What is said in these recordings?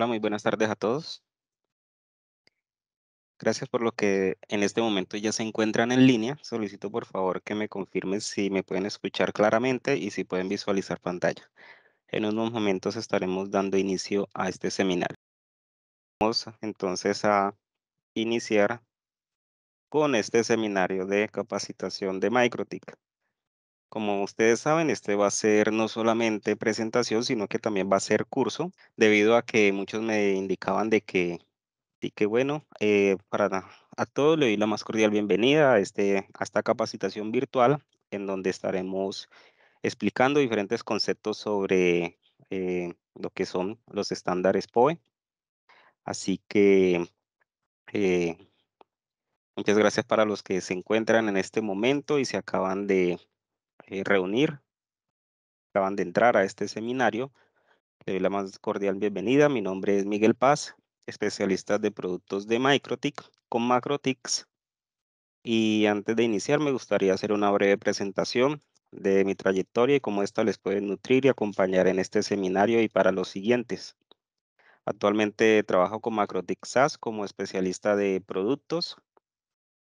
Hola, muy buenas tardes a todos. Gracias por lo que en este momento ya se encuentran en línea. Solicito por favor que me confirmen si me pueden escuchar claramente y si pueden visualizar pantalla. En unos momentos estaremos dando inicio a este seminario. Vamos entonces a iniciar con este seminario de capacitación de MicroTIC. Como ustedes saben, este va a ser no solamente presentación, sino que también va a ser curso, debido a que muchos me indicaban de que, y que bueno, eh, para a todos le doy la más cordial bienvenida a, este, a esta capacitación virtual, en donde estaremos explicando diferentes conceptos sobre eh, lo que son los estándares POE. Así que eh, muchas gracias para los que se encuentran en este momento y se acaban de eh, reunir. Acaban de entrar a este seminario. Le doy la más cordial bienvenida. Mi nombre es Miguel Paz, especialista de productos de MicroTIC con MacroTICs. Y antes de iniciar, me gustaría hacer una breve presentación de mi trayectoria y cómo esta les puede nutrir y acompañar en este seminario y para los siguientes. Actualmente trabajo con MacroTIC SAS como especialista de productos.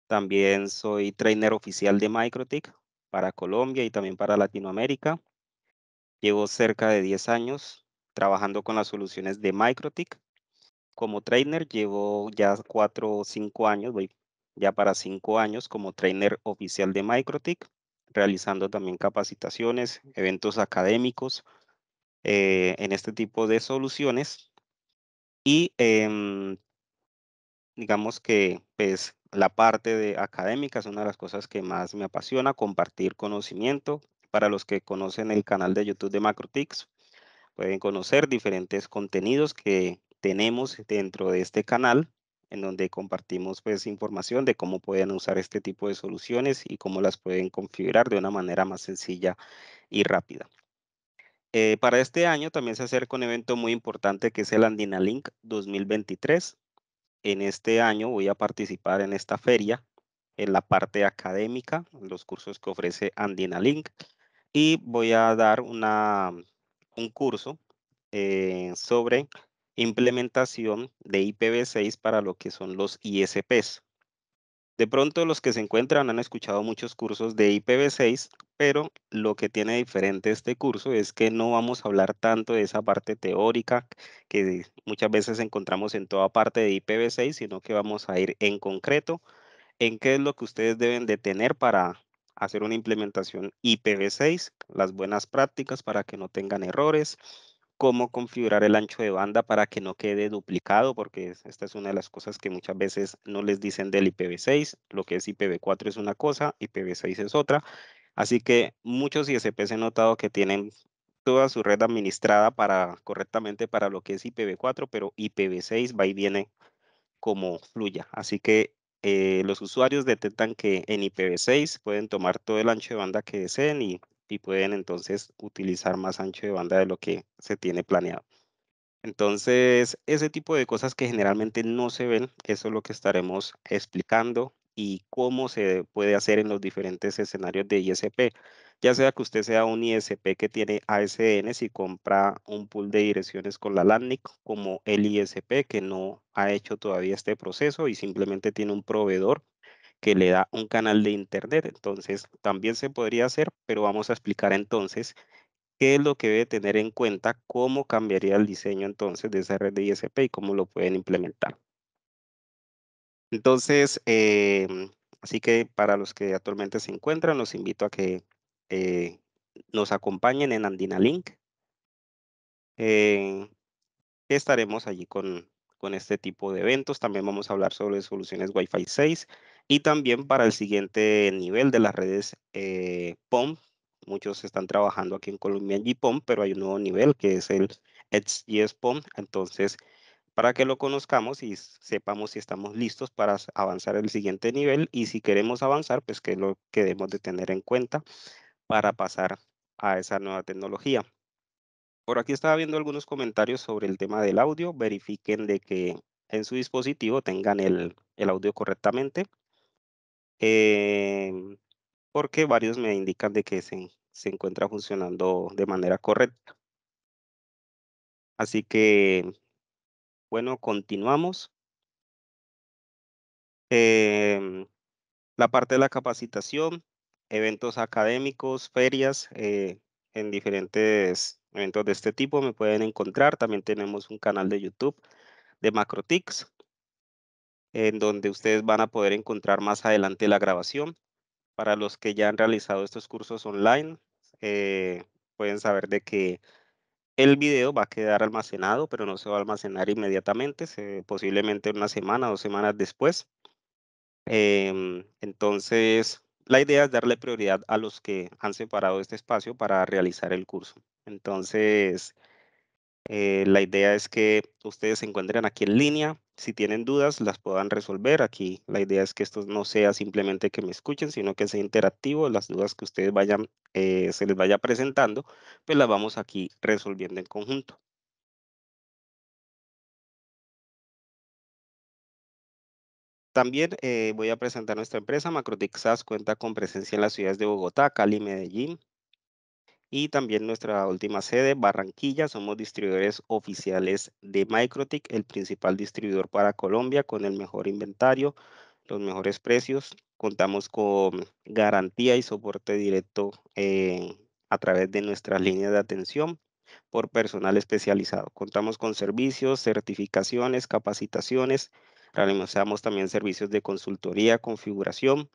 También soy trainer oficial de MicroTIC para Colombia y también para Latinoamérica. Llevo cerca de 10 años trabajando con las soluciones de microtic Como trainer llevo ya 4 o 5 años, voy ya para 5 años como trainer oficial de microtic realizando también capacitaciones, eventos académicos eh, en este tipo de soluciones. Y em, digamos que pues la parte de académica es una de las cosas que más me apasiona, compartir conocimiento. Para los que conocen el canal de YouTube de MacroTix, pueden conocer diferentes contenidos que tenemos dentro de este canal, en donde compartimos pues información de cómo pueden usar este tipo de soluciones y cómo las pueden configurar de una manera más sencilla y rápida. Eh, para este año también se acerca un evento muy importante que es el AndinaLink 2023 en este año voy a participar en esta feria, en la parte académica, los cursos que ofrece Andina Link, y voy a dar una, un curso eh, sobre implementación de IPv6 para lo que son los ISPs. De pronto los que se encuentran han escuchado muchos cursos de IPv6, pero lo que tiene diferente este curso es que no vamos a hablar tanto de esa parte teórica que muchas veces encontramos en toda parte de IPv6, sino que vamos a ir en concreto en qué es lo que ustedes deben de tener para hacer una implementación IPv6, las buenas prácticas para que no tengan errores, cómo configurar el ancho de banda para que no quede duplicado, porque esta es una de las cosas que muchas veces no les dicen del IPv6, lo que es IPv4 es una cosa, IPv6 es otra, así que muchos ISPs he notado que tienen toda su red administrada para, correctamente para lo que es IPv4, pero IPv6 va y viene como fluya, así que eh, los usuarios detectan que en IPv6 pueden tomar todo el ancho de banda que deseen y y pueden entonces utilizar más ancho de banda de lo que se tiene planeado. Entonces, ese tipo de cosas que generalmente no se ven, eso es lo que estaremos explicando y cómo se puede hacer en los diferentes escenarios de ISP. Ya sea que usted sea un ISP que tiene ASN y compra un pool de direcciones con la LANIC, como el ISP que no ha hecho todavía este proceso y simplemente tiene un proveedor que le da un canal de internet. Entonces, también se podría hacer, pero vamos a explicar entonces qué es lo que debe tener en cuenta, cómo cambiaría el diseño entonces de esa red de ISP y cómo lo pueden implementar. Entonces, em, así que para los que actualmente se encuentran, los invito a que eh, nos acompañen en Andina Link. Eh, estaremos allí con, con este tipo de eventos. También vamos a hablar sobre soluciones Wi-Fi 6 y también para el siguiente nivel de las redes eh, POM, muchos están trabajando aquí en Colombia en G-POM, pero hay un nuevo nivel que es el XGS POM. Entonces, para que lo conozcamos y sepamos si estamos listos para avanzar el siguiente nivel y si queremos avanzar, pues que lo que debemos de tener en cuenta para pasar a esa nueva tecnología. Por aquí estaba viendo algunos comentarios sobre el tema del audio. Verifiquen de que en su dispositivo tengan el, el audio correctamente. Em, porque varios me indican de que se, se encuentra funcionando de manera correcta. Así que, bueno, continuamos. Em, la parte de la capacitación, eventos académicos, ferias, eh, en diferentes eventos de este tipo me pueden encontrar. También tenemos un canal de YouTube de Macrotics en donde ustedes van a poder encontrar más adelante la grabación. Para los que ya han realizado estos cursos online, eh, pueden saber de que el video va a quedar almacenado, pero no se va a almacenar inmediatamente, posiblemente una semana, dos semanas después. Em, entonces, la idea es darle prioridad a los que han separado este espacio para realizar el curso. Entonces, eh, la idea es que ustedes se encuentren aquí en línea. Si tienen dudas, las puedan resolver aquí. La idea es que esto no sea simplemente que me escuchen, sino que sea interactivo. Las dudas que ustedes vayan, eh, se les vaya presentando, pues las vamos aquí resolviendo en conjunto. También eh, voy a presentar nuestra empresa. SAS cuenta con presencia en las ciudades de Bogotá, Cali, y Medellín, y también nuestra última sede, Barranquilla. Somos distribuidores oficiales de microtic el principal distribuidor para Colombia con el mejor inventario, los mejores precios. Contamos con garantía y soporte directo eh, a través de nuestras línea de atención por personal especializado. Contamos con servicios, certificaciones, capacitaciones. Realizamos también servicios de consultoría, configuración.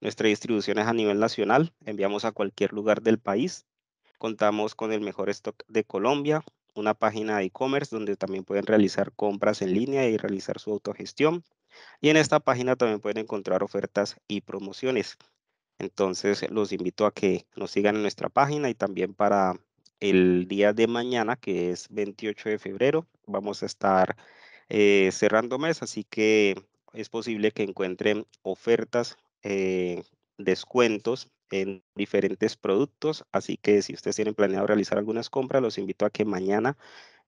Nuestra distribución es a nivel nacional. Enviamos a cualquier lugar del país Contamos con el mejor stock de Colombia, una página de e-commerce donde también pueden realizar compras en línea y realizar su autogestión. Y en esta página también pueden encontrar ofertas y promociones. Entonces los invito a que nos sigan en nuestra página y también para el día de mañana, que es 28 de febrero, vamos a estar eh, cerrando mes, así que es posible que encuentren ofertas, eh, descuentos en diferentes productos. Así que si ustedes tienen planeado realizar algunas compras, los invito a que mañana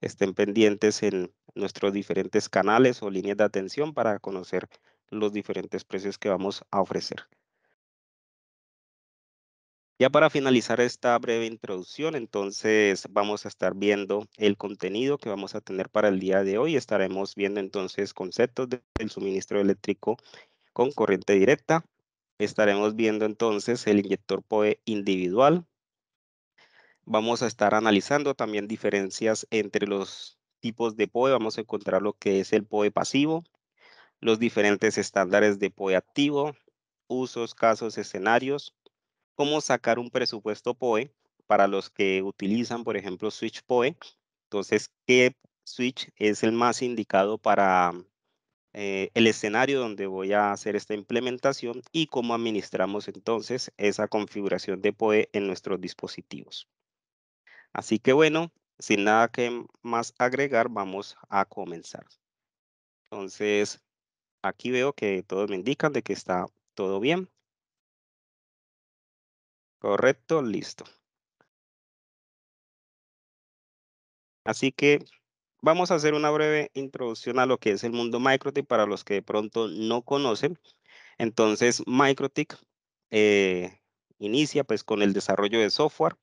estén pendientes en nuestros diferentes canales o líneas de atención para conocer los diferentes precios que vamos a ofrecer. Ya para finalizar esta breve introducción, entonces vamos a estar viendo el contenido que vamos a tener para el día de hoy. Estaremos viendo entonces conceptos del suministro eléctrico con corriente directa, Estaremos viendo entonces el inyector POE individual. Vamos a estar analizando también diferencias entre los tipos de POE. Vamos a encontrar lo que es el POE pasivo, los diferentes estándares de POE activo, usos, casos, escenarios, cómo sacar un presupuesto POE para los que utilizan, por ejemplo, Switch POE. Entonces, ¿qué Switch es el más indicado para eh, el escenario donde voy a hacer esta implementación y cómo administramos entonces esa configuración de POE en nuestros dispositivos. Así que bueno, sin nada que más agregar, vamos a comenzar. Entonces, aquí veo que todos me indican de que está todo bien. Correcto, listo. Así que vamos a hacer una breve introducción a lo que es el mundo MicroTik para los que de pronto no conocen. Entonces, MicroTik eh, inicia pues con el desarrollo de software.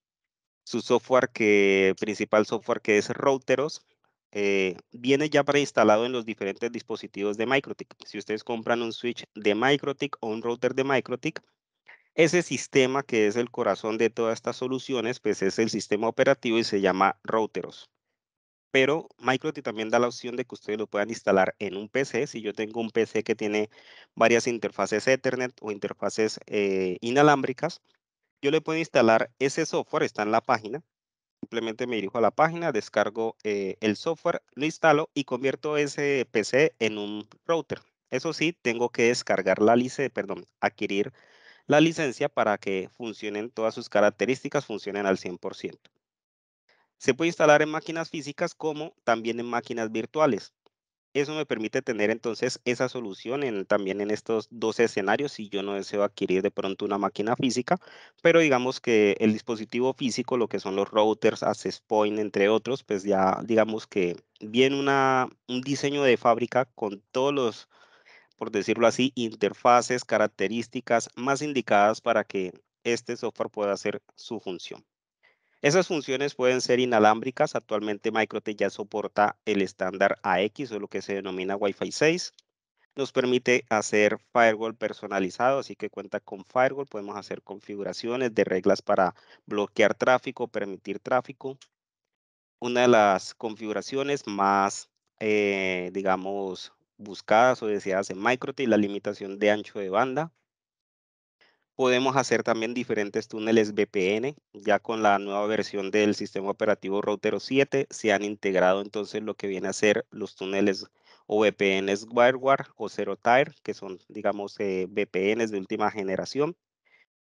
Su software que, principal software que es Routeros, eh, viene ya preinstalado en los diferentes dispositivos de MikroTik. Si ustedes compran un switch de MikroTik o un router de MikroTik, ese sistema que es el corazón de todas estas soluciones, pues es el sistema operativo y se llama Routeros pero Mikrotik también da la opción de que ustedes lo puedan instalar en un PC. Si yo tengo un PC que tiene varias interfaces Ethernet o interfaces eh, inalámbricas, yo le puedo instalar ese software, está en la página. Simplemente me dirijo a la página, descargo eh, el software, lo instalo y convierto ese PC en un router. Eso sí, tengo que descargar la licencia, perdón, adquirir la licencia para que funcionen todas sus características, funcionen al 100%. Se puede instalar en máquinas físicas como también en máquinas virtuales. Eso me permite tener entonces esa solución en, también en estos dos escenarios si yo no deseo adquirir de pronto una máquina física, pero digamos que el dispositivo físico, lo que son los routers, access point, entre otros, pues ya digamos que viene una, un diseño de fábrica con todos los, por decirlo así, interfaces, características más indicadas para que este software pueda hacer su función. Esas funciones pueden ser inalámbricas. Actualmente Microtech ya soporta el estándar AX o lo que se denomina Wi-Fi 6. Nos permite hacer firewall personalizado, así que cuenta con firewall. Podemos hacer configuraciones de reglas para bloquear tráfico, permitir tráfico. Una de las configuraciones más, eh, digamos, buscadas o deseadas en es la limitación de ancho de banda. Podemos hacer también diferentes túneles VPN. Ya con la nueva versión del sistema operativo Router 7 se han integrado entonces lo que viene a ser los túneles o VPNs WireGuard o ZeroTier, que son, digamos, eh, VPNs de última generación,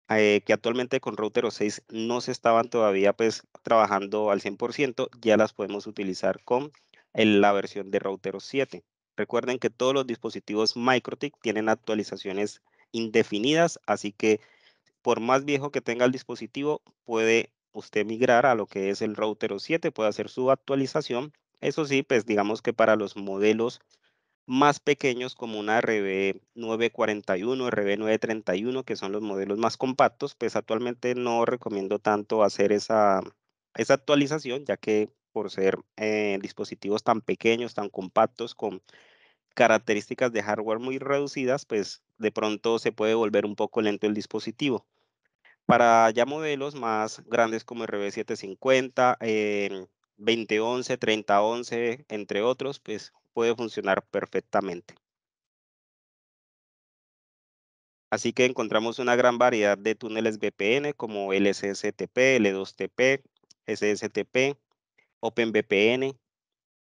eh, que actualmente con Router 6 no se estaban todavía pues trabajando al 100%, ya las podemos utilizar con la versión de Router 7. Recuerden que todos los dispositivos MikroTik tienen actualizaciones indefinidas, así que por más viejo que tenga el dispositivo, puede usted migrar a lo que es el router 7 puede hacer su actualización. Eso sí, pues digamos que para los modelos más pequeños como una RB941, RB931, que son los modelos más compactos, pues actualmente no recomiendo tanto hacer esa, esa actualización, ya que por ser eh, dispositivos tan pequeños, tan compactos, con características de hardware muy reducidas, pues de pronto se puede volver un poco lento el dispositivo. Para ya modelos más grandes como RB750, eh, 2011, 3011, entre otros, pues puede funcionar perfectamente. Así que encontramos una gran variedad de túneles VPN como LSSTP, L2TP, SSTP, OpenVPN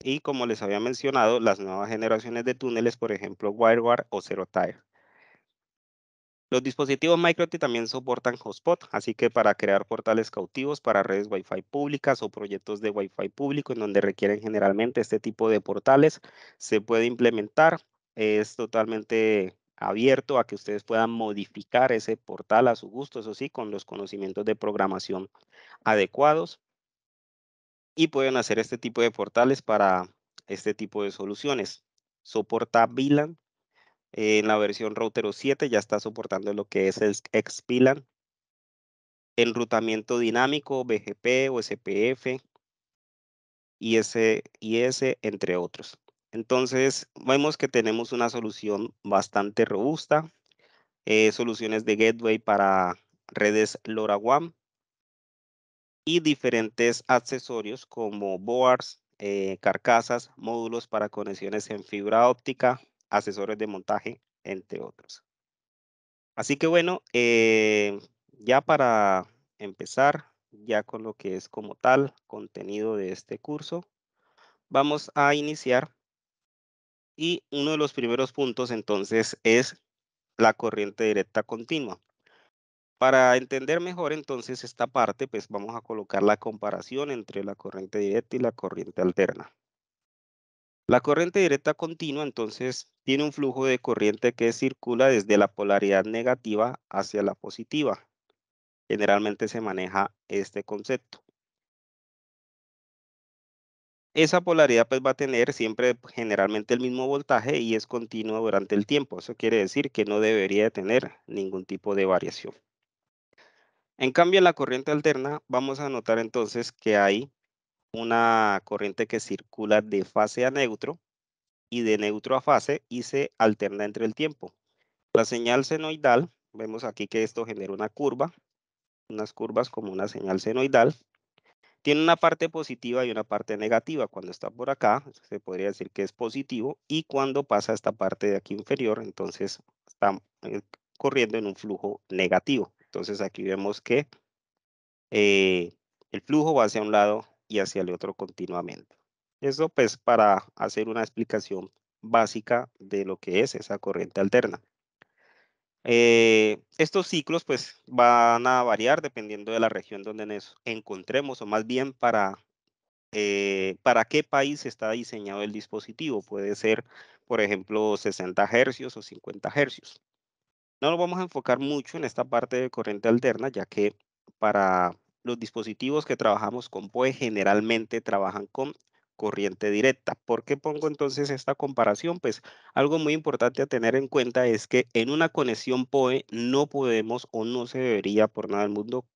y como les había mencionado, las nuevas generaciones de túneles, por ejemplo, WireWire o ZeroTire. Los dispositivos MiCroT también soportan hotspot, así que para crear portales cautivos para redes Wi-Fi públicas o proyectos de Wi-Fi público en donde requieren generalmente este tipo de portales, se puede implementar. Es totalmente abierto a que ustedes puedan modificar ese portal a su gusto, eso sí, con los conocimientos de programación adecuados. Y pueden hacer este tipo de portales para este tipo de soluciones. Soporta VLAN en la versión router 7 ya está soportando lo que es el XPLAN, enrutamiento dinámico, BGP o SPF, IS, entre otros. Entonces, vemos que tenemos una solución bastante robusta, eh, soluciones de gateway para redes LoRaWAN y diferentes accesorios como boards, eh, carcasas, módulos para conexiones en fibra óptica, asesores de montaje, entre otros. Así que bueno, eh, ya para empezar, ya con lo que es como tal contenido de este curso, vamos a iniciar. Y uno de los primeros puntos entonces es la corriente directa continua. Para entender mejor entonces esta parte, pues vamos a colocar la comparación entre la corriente directa y la corriente alterna. La corriente directa continua, entonces, tiene un flujo de corriente que circula desde la polaridad negativa hacia la positiva. Generalmente se maneja este concepto. Esa polaridad pues, va a tener siempre generalmente el mismo voltaje y es continua durante el tiempo. Eso quiere decir que no debería tener ningún tipo de variación. En cambio, en la corriente alterna vamos a notar entonces que hay una corriente que circula de fase a neutro y de neutro a fase y se alterna entre el tiempo. La señal senoidal, vemos aquí que esto genera una curva, unas curvas como una señal senoidal. Tiene una parte positiva y una parte negativa. Cuando está por acá, se podría decir que es positivo. Y cuando pasa esta parte de aquí inferior, entonces está eh, corriendo en un flujo negativo. Entonces aquí vemos que eh, el flujo va hacia un lado y hacia el otro continuamente. Eso pues para hacer una explicación básica de lo que es esa corriente alterna. Eh, estos ciclos pues van a variar dependiendo de la región donde nos encontremos o más bien para, eh, para qué país está diseñado el dispositivo. Puede ser, por ejemplo, 60 hercios o 50 hercios. No nos vamos a enfocar mucho en esta parte de corriente alterna ya que para los dispositivos que trabajamos con PoE generalmente trabajan con corriente directa. ¿Por qué pongo entonces esta comparación? Pues algo muy importante a tener en cuenta es que en una conexión PoE no podemos o no se debería por nada del mundo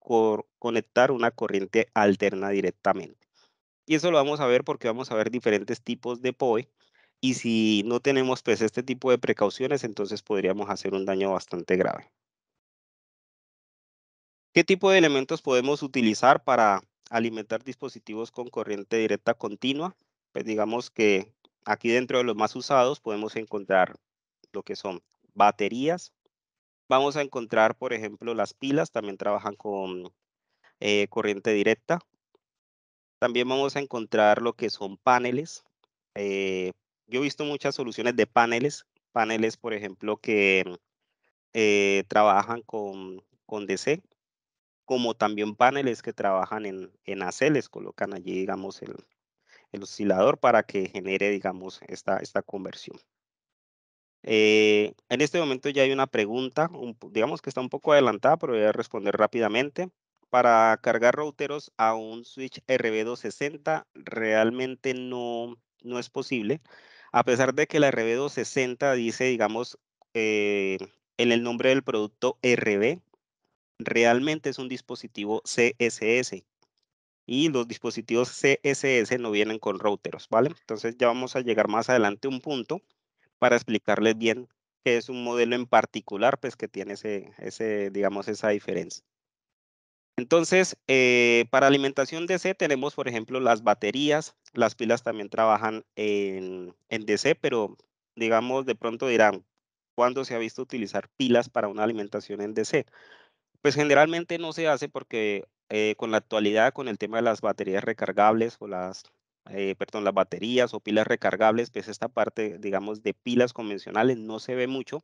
conectar una corriente alterna directamente. Y eso lo vamos a ver porque vamos a ver diferentes tipos de PoE y si no tenemos pues este tipo de precauciones entonces podríamos hacer un daño bastante grave. ¿Qué tipo de elementos podemos utilizar para alimentar dispositivos con corriente directa continua? Pues digamos que aquí dentro de los más usados podemos encontrar lo que son baterías. Vamos a encontrar, por ejemplo, las pilas, también trabajan con eh, corriente directa. También vamos a encontrar lo que son paneles. Eh, yo he visto muchas soluciones de paneles, paneles, por ejemplo, que eh, trabajan con, con DC, como también paneles que trabajan en, en AC, les colocan allí, digamos, el, oscilador para que genere, digamos, esta, esta conversión. Eh, en este momento ya hay una pregunta, digamos que está un poco adelantada, pero voy a responder rápidamente. Para cargar routeros a un switch RB260 realmente no, no es posible, a pesar de que la RB260 dice, digamos, eh, en el nombre del producto RB, realmente es un dispositivo CSS. Y los dispositivos CSS no vienen con routers, ¿vale? Entonces ya vamos a llegar más adelante a un punto para explicarles bien qué es un modelo en particular, pues que tiene ese, ese digamos, esa diferencia. Entonces, eh, para alimentación DC tenemos, por ejemplo, las baterías. Las pilas también trabajan en, en DC, pero digamos, de pronto dirán, ¿cuándo se ha visto utilizar pilas para una alimentación en DC? Pues generalmente no se hace porque eh, con la actualidad, con el tema de las baterías recargables o las, eh, perdón, las baterías o pilas recargables, pues esta parte, digamos, de pilas convencionales no se ve mucho,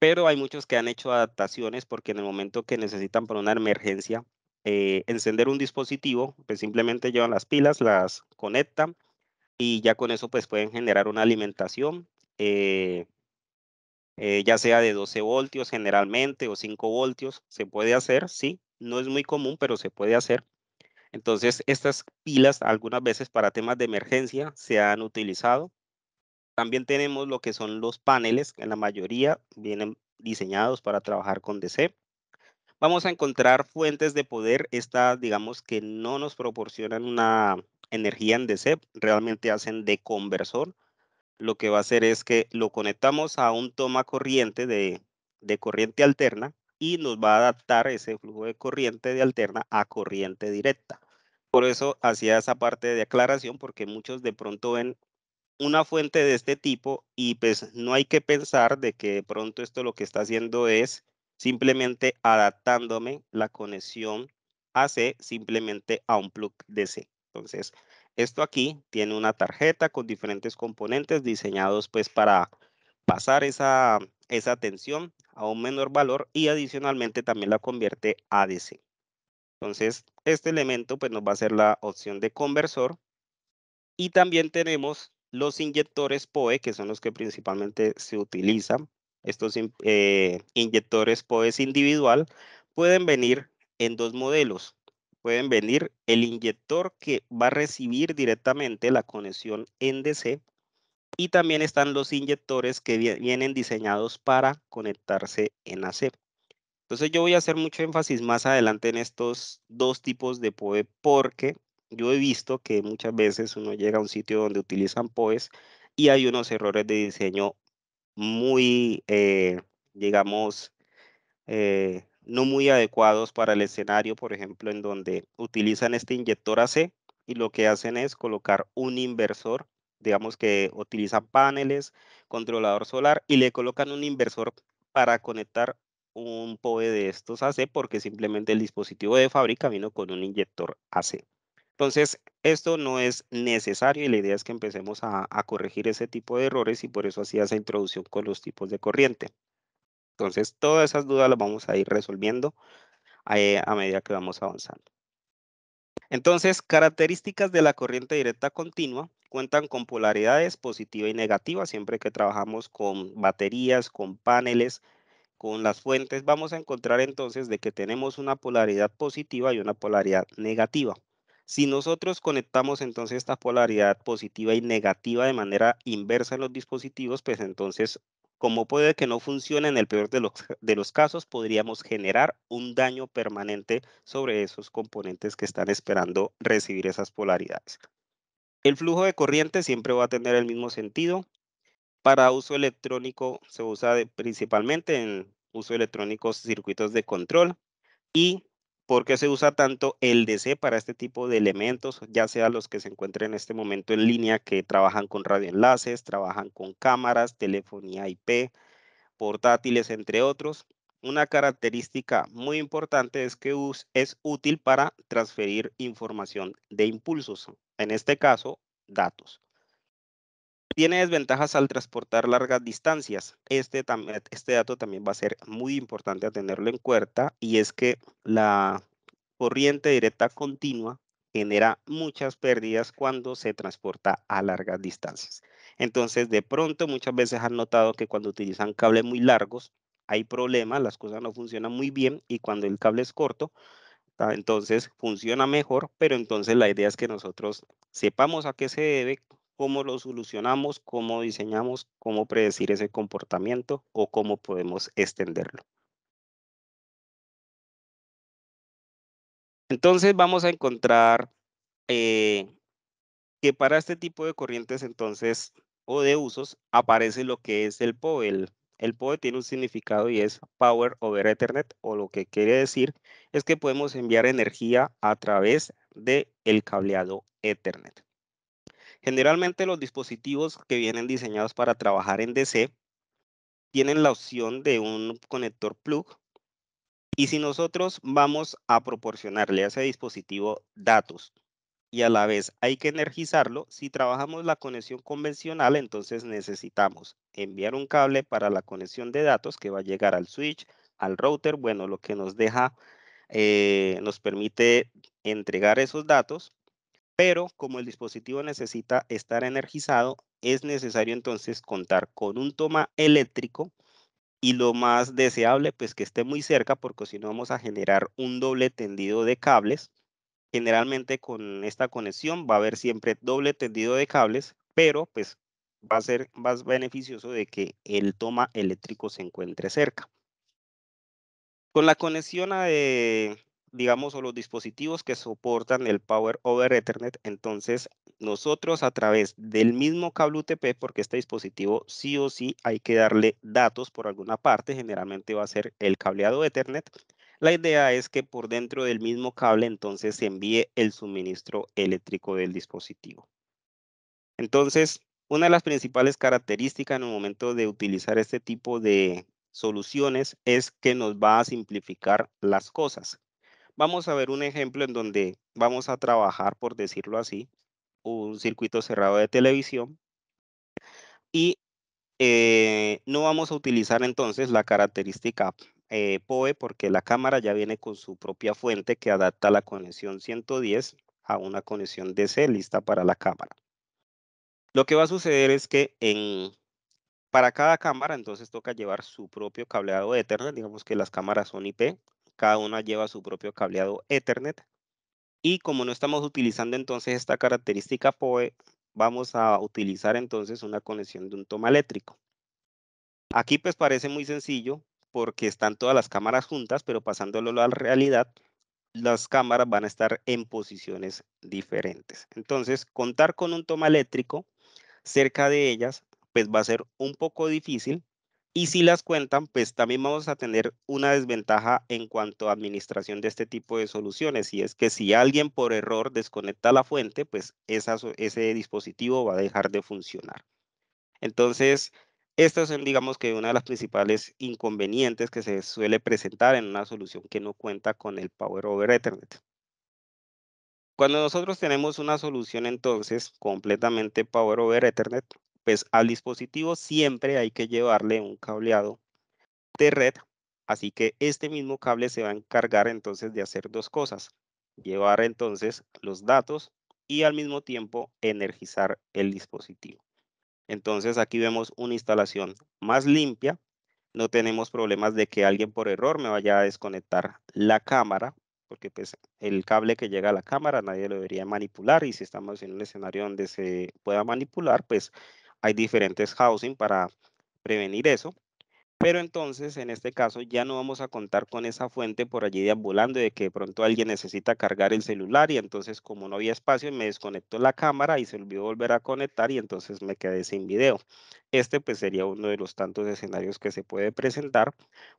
pero hay muchos que han hecho adaptaciones porque en el momento que necesitan por una emergencia eh, encender un dispositivo, pues simplemente llevan las pilas, las conectan y ya con eso pues pueden generar una alimentación. Eh, eh, ya sea de 12 voltios generalmente o 5 voltios, se puede hacer, sí, no es muy común, pero se puede hacer. Entonces, estas pilas algunas veces para temas de emergencia se han utilizado. También tenemos lo que son los paneles, en la mayoría vienen diseñados para trabajar con DC. Vamos a encontrar fuentes de poder, estas digamos que no nos proporcionan una energía en DC, realmente hacen de conversor lo que va a hacer es que lo conectamos a un toma corriente de, corriente alterna y nos va a adaptar ese flujo de corriente de alterna a corriente directa. Por eso hacía esa parte de aclaración, porque muchos de pronto ven una fuente de este tipo y pues no hay que pensar de que de pronto esto lo que está haciendo es simplemente adaptándome la conexión AC simplemente a un plug DC. Entonces, esto aquí tiene una tarjeta con diferentes componentes diseñados pues para pasar esa, esa tensión a un menor valor y adicionalmente también la convierte a DC. Entonces, este elemento pues, nos va a ser la opción de conversor. Y también tenemos los inyectores POE, que son los que principalmente se utilizan. Estos eh, inyectores POE individual pueden venir en dos modelos pueden venir el inyector que va a recibir directamente la conexión en y también están los inyectores que vienen diseñados para conectarse en AC. Entonces yo voy a hacer mucho énfasis más adelante en estos dos tipos de POE porque yo he visto que muchas veces uno llega a un sitio donde utilizan POEs y hay unos errores de diseño muy, eh, digamos, eh, no muy adecuados para el escenario, por ejemplo, en donde utilizan este inyector AC y lo que hacen es colocar un inversor, digamos que utilizan paneles, controlador solar y le colocan un inversor para conectar un POE de estos AC porque simplemente el dispositivo de fábrica vino con un inyector AC. Entonces, esto no es necesario y la idea es que empecemos a, a corregir ese tipo de errores y por eso hacía esa introducción con los tipos de corriente. Entonces, todas esas dudas las vamos a ir resolviendo eh, a, medida que vamos avanzando. Entonces, características de la corriente directa continua cuentan con polaridades positiva y negativa. Siempre que trabajamos con baterías, con paneles, con las fuentes, vamos a encontrar entonces de que tenemos una polaridad positiva y una polaridad negativa. Si nosotros conectamos entonces esta polaridad positiva y negativa de manera inversa en los dispositivos, pues entonces como puede que no funcione en el peor de los, casos, podríamos generar un daño permanente sobre esos componentes que están esperando recibir esas polaridades. El flujo de corriente siempre va a tener el mismo sentido. Para uso electrónico se usa principalmente en uso electrónico circuitos de control y ¿Por qué se usa tanto el DC para este tipo de elementos, ya sea los que se encuentren en este momento en línea, que trabajan con radioenlaces, trabajan con cámaras, telefonía IP, portátiles, entre otros? Una característica muy importante es que es útil para transferir información de impulsos, en este caso, datos. Tiene desventajas al transportar largas distancias. Este, eh, este dato también va a ser muy importante a tenerlo en cuenta y es que la corriente directa continua genera muchas pérdidas cuando se transporta a largas distancias. Entonces, de pronto muchas veces han notado que cuando utilizan cables muy largos hay problemas, las cosas no funcionan muy bien y cuando el cable es corto, ah, entonces funciona mejor, pero entonces la idea es que nosotros sepamos a qué se debe, cómo lo solucionamos, cómo diseñamos, cómo predecir ese comportamiento o cómo podemos extenderlo. Entonces vamos a encontrar eh, que para este tipo de corrientes entonces o de usos aparece lo que es el POE. El, POE tiene un significado y es Power over Ethernet o lo que quiere decir es que podemos enviar energía a través del el cableado Ethernet. Generalmente los dispositivos que vienen diseñados para trabajar en DC tienen la opción de un conector plug y si nosotros vamos a proporcionarle a ese dispositivo datos y a la vez hay que energizarlo, si trabajamos la conexión convencional, entonces necesitamos enviar un cable para la conexión de datos que va a llegar al switch, al router, bueno, lo que nos deja, eh, nos permite entregar esos datos pero como el dispositivo necesita estar energizado, es necesario entonces contar con un toma eléctrico y lo más deseable pues que esté muy cerca porque si no vamos a generar un doble tendido de cables. Generalmente con esta conexión va a haber siempre doble tendido de cables, pero pues va a ser más beneficioso de que el toma eléctrico se encuentre cerca. Con la conexión a de eh, digamos, o los dispositivos que soportan el Power over Ethernet. Entonces, nosotros a través del mismo cable UTP, porque este dispositivo sí o sí hay que darle datos por alguna parte, generalmente va a ser el cableado Ethernet. La idea es que por dentro del mismo cable entonces se envíe el suministro eléctrico del dispositivo. Entonces, una de las principales características en el momento de utilizar este tipo de soluciones es que nos va a simplificar las cosas. Vamos a ver un ejemplo en donde vamos a trabajar, por decirlo así, un circuito cerrado de televisión y eh, no vamos a utilizar entonces la característica eh, POE porque la cámara ya viene con su propia fuente que adapta la conexión 110 a una conexión DC lista para la cámara. Lo que va a suceder es que para cada cámara entonces toca llevar su propio cableado Ethernet, digamos que las cámaras son IP, cada una lleva su propio cableado Ethernet. Y como no estamos utilizando entonces esta característica POE, vamos a utilizar entonces una conexión de un toma eléctrico. Aquí pues parece muy sencillo porque están todas las cámaras juntas, pero pasándolo a la realidad, las cámaras van a estar en posiciones diferentes. Entonces, contar con un toma eléctrico cerca de ellas, pues va a ser un poco difícil, y si las cuentan, pues también vamos a tener una desventaja en cuanto a administración de este tipo de soluciones. Y es que si alguien por error desconecta la fuente, pues ese dispositivo va a dejar de funcionar. Entonces, estas son, digamos que, una de las principales inconvenientes que se suele presentar en una solución que no cuenta con el Power over Ethernet. Cuando nosotros tenemos una solución entonces completamente Power over Ethernet, pues al dispositivo siempre hay que llevarle un cableado de red, así que este mismo cable se va a encargar entonces de hacer dos cosas, llevar entonces los datos y al mismo tiempo energizar el dispositivo. Entonces aquí vemos una instalación más limpia, no tenemos problemas de que alguien por error me vaya a desconectar la cámara, porque pues el cable que llega a la cámara nadie lo debería manipular y si estamos en un escenario donde se pueda manipular, pues hay diferentes housing para prevenir eso. Pero entonces, en este caso, ya no vamos a contar con esa fuente por allí deambulando de que de pronto alguien necesita cargar el celular y entonces como no había espacio, me desconectó la cámara y se olvidó volver a conectar y entonces me quedé sin video. Este pues sería uno de los tantos escenarios que se puede presentar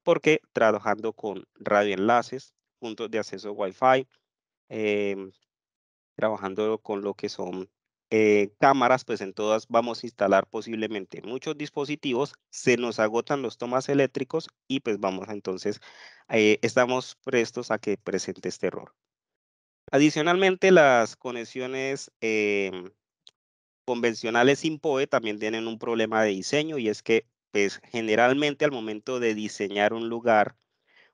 porque trabajando con radioenlaces, puntos de acceso Wi-Fi, em, trabajando con lo que son eh, cámaras, pues en todas vamos a instalar posiblemente muchos dispositivos, se nos agotan los tomas eléctricos y pues vamos entonces, eh, estamos prestos a que presente este error. Adicionalmente, las conexiones em, convencionales sin POE también tienen un problema de diseño y es que pues generalmente al momento de diseñar un lugar,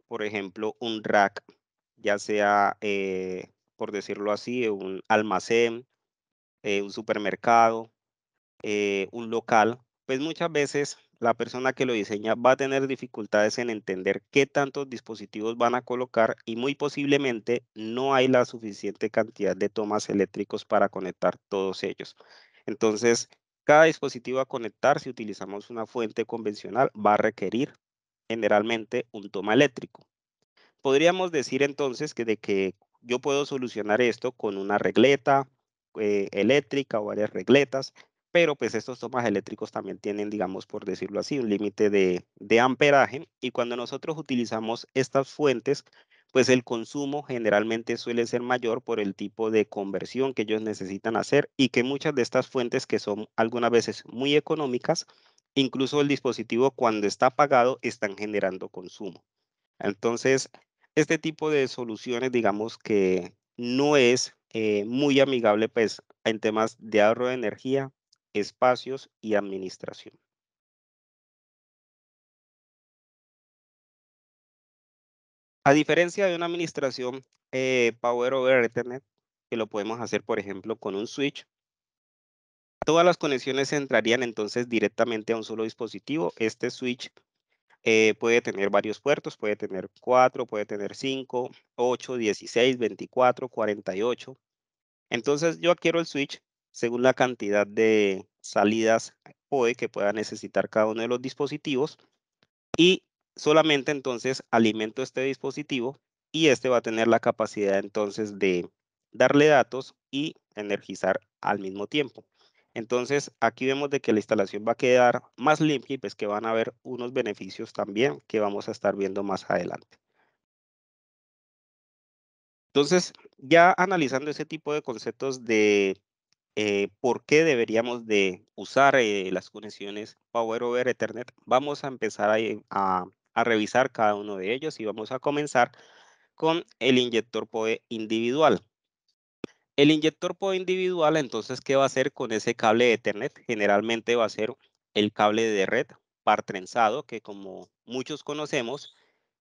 por ejemplo, un rack, ya sea, eh, por decirlo así, un almacén, eh, un supermercado, eh, un local, pues muchas veces la persona que lo diseña va a tener dificultades en entender qué tantos dispositivos van a colocar y muy posiblemente no hay la suficiente cantidad de tomas eléctricos para conectar todos ellos. Entonces, cada dispositivo a conectar, si utilizamos una fuente convencional, va a requerir generalmente un toma eléctrico. Podríamos decir entonces que de que yo puedo solucionar esto con una regleta, eh, eléctrica o varias regletas, pero pues estos tomas eléctricos también tienen, digamos, por decirlo así, un límite de, de amperaje y cuando nosotros utilizamos estas fuentes, pues el consumo generalmente suele ser mayor por el tipo de conversión que ellos necesitan hacer y que muchas de estas fuentes que son algunas veces muy económicas, incluso el dispositivo cuando está apagado están generando consumo. Entonces, este tipo de soluciones, digamos que no es eh, muy amigable pues, en temas de ahorro de energía, espacios y administración. A diferencia de una administración eh, Power over Ethernet, que lo podemos hacer, por ejemplo, con un switch, todas las conexiones entrarían entonces directamente a un solo dispositivo. Este switch eh, puede tener varios puertos, puede tener 4, puede tener 5, 8, 16, 24, 48. Entonces yo adquiero el switch según la cantidad de salidas que pueda necesitar cada uno de los dispositivos y solamente entonces alimento este dispositivo y este va a tener la capacidad entonces de darle datos y energizar al mismo tiempo. Entonces, aquí vemos de que la instalación va a quedar más limpia y pues que van a haber unos beneficios también que vamos a estar viendo más adelante. Entonces, ya analizando ese tipo de conceptos de eh, por qué deberíamos de usar eh, las conexiones Power over Ethernet, vamos a empezar eh, a revisar cada uno de ellos y vamos a comenzar con el inyector PoE individual. El inyector por individual, entonces, ¿qué va a hacer con ese cable de Ethernet? Generalmente va a ser el cable de red par trenzado, que como muchos conocemos,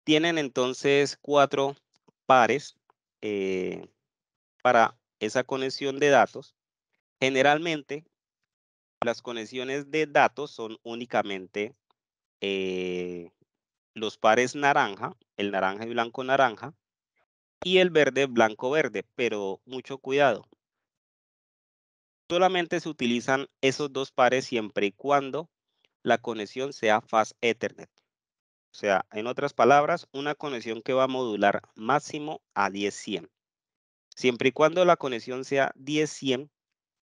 tienen entonces cuatro pares eh, para esa conexión de datos. Generalmente, las conexiones de datos son únicamente eh, los pares naranja, el naranja y blanco naranja, y el verde blanco-verde, pero mucho cuidado. Solamente se utilizan esos dos pares siempre y cuando la conexión sea fast Ethernet. O sea, en otras palabras, una conexión que va a modular máximo a 10-100. Siempre y cuando la conexión sea 10-100,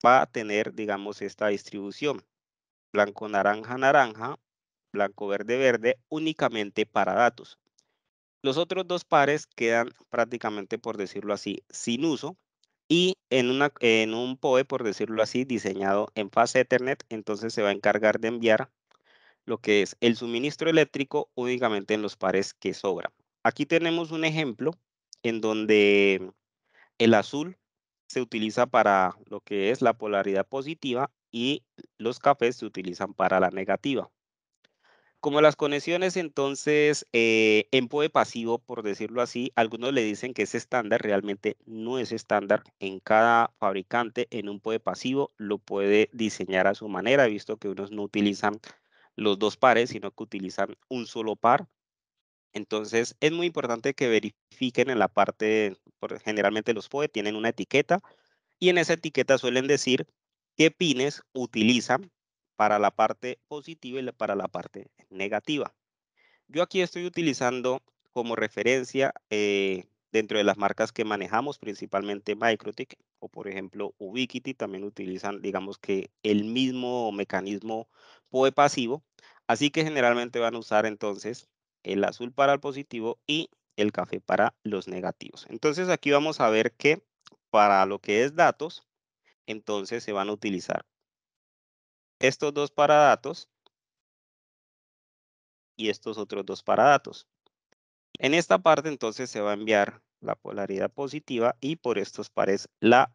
va a tener, digamos, esta distribución. Blanco, naranja, naranja, blanco, verde, verde, únicamente para datos. Los otros dos pares quedan prácticamente, por decirlo así, sin uso y en, en un POE, por decirlo así, diseñado en fase Ethernet, entonces se va a encargar de enviar lo que es el suministro eléctrico únicamente en los pares que sobran. Aquí tenemos un ejemplo en donde el azul se utiliza para lo que es la polaridad positiva y los cafés se utilizan para la negativa. Como las conexiones, entonces, eh, en POE pasivo, por decirlo así, algunos le dicen que es estándar, realmente no es estándar. En cada fabricante, en un POE pasivo, lo puede diseñar a su manera, visto que unos no utilizan los dos pares, sino que utilizan un solo par. Entonces, es muy importante que verifiquen en la parte, generalmente los POE tienen una etiqueta, y en esa etiqueta suelen decir qué pines utilizan para la parte positiva y para la parte negativa. Yo aquí estoy utilizando como referencia eh, dentro de las marcas que manejamos, principalmente Microtech o por ejemplo Ubiquiti, también utilizan digamos que el mismo mecanismo POE pasivo, así que generalmente van a usar entonces el azul para el positivo y el café para los negativos. Entonces aquí vamos a ver que para lo que es datos, entonces se van a utilizar estos dos para datos y estos otros dos para datos. En esta parte entonces se va a enviar la polaridad positiva y por estos pares la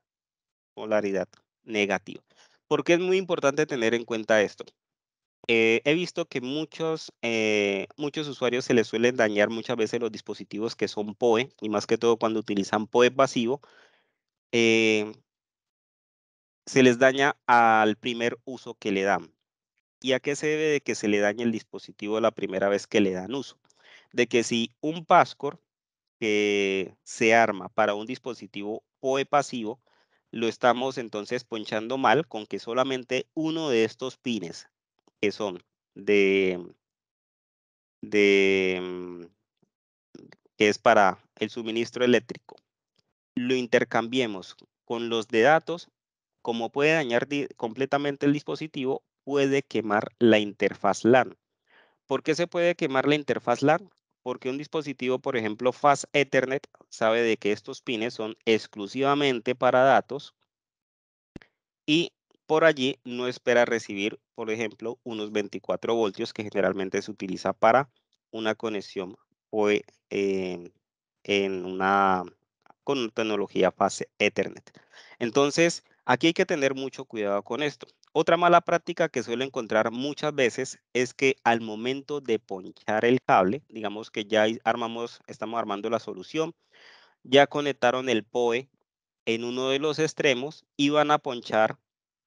polaridad negativa. Porque es muy importante tener en cuenta esto? Eh, he visto que muchos, eh, muchos usuarios se les suelen dañar muchas veces los dispositivos que son PoE, y más que todo cuando utilizan PoE pasivo, eh, se les daña al primer uso que le dan. ¿Y a qué se debe de que se le dañe el dispositivo la primera vez que le dan uso? De que si un password que se arma para un dispositivo POE pasivo, lo estamos entonces ponchando mal con que solamente uno de estos pines, que son de, mm, de mm, que es para el suministro eléctrico, lo intercambiemos con los de datos como puede dañar completamente el dispositivo, puede quemar la interfaz LAN. ¿Por qué se puede quemar la interfaz LAN? Porque un dispositivo, por ejemplo, Fast Ethernet, sabe de que estos pines son exclusivamente para datos y por allí no espera recibir, por ejemplo, unos 24 voltios que generalmente se utiliza para una conexión o, eh, em, en una, con tecnología Fast Ethernet. Entonces, Aquí hay que tener mucho cuidado con esto. Otra mala práctica que suelo encontrar muchas veces es que al momento de ponchar el cable, digamos que ya armamos, estamos armando la solución, ya conectaron el POE en uno de los extremos y van a ponchar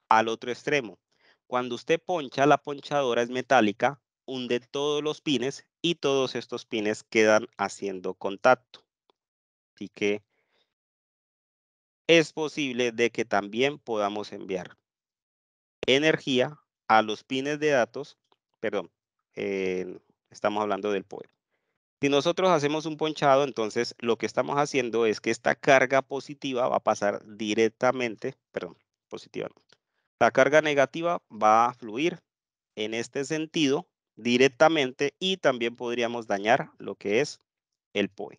al otro extremo. Cuando usted poncha, la ponchadora es metálica, hunde todos los pines y todos estos pines quedan haciendo contacto. Así que es posible de que también podamos enviar energía a los pines de datos, perdón, estamos hablando del POE. Si nosotros hacemos un ponchado, entonces lo que estamos haciendo es que esta carga positiva va a pasar directamente, perdón, positiva La carga negativa va a fluir en este sentido directamente y también podríamos dañar lo que es el POE.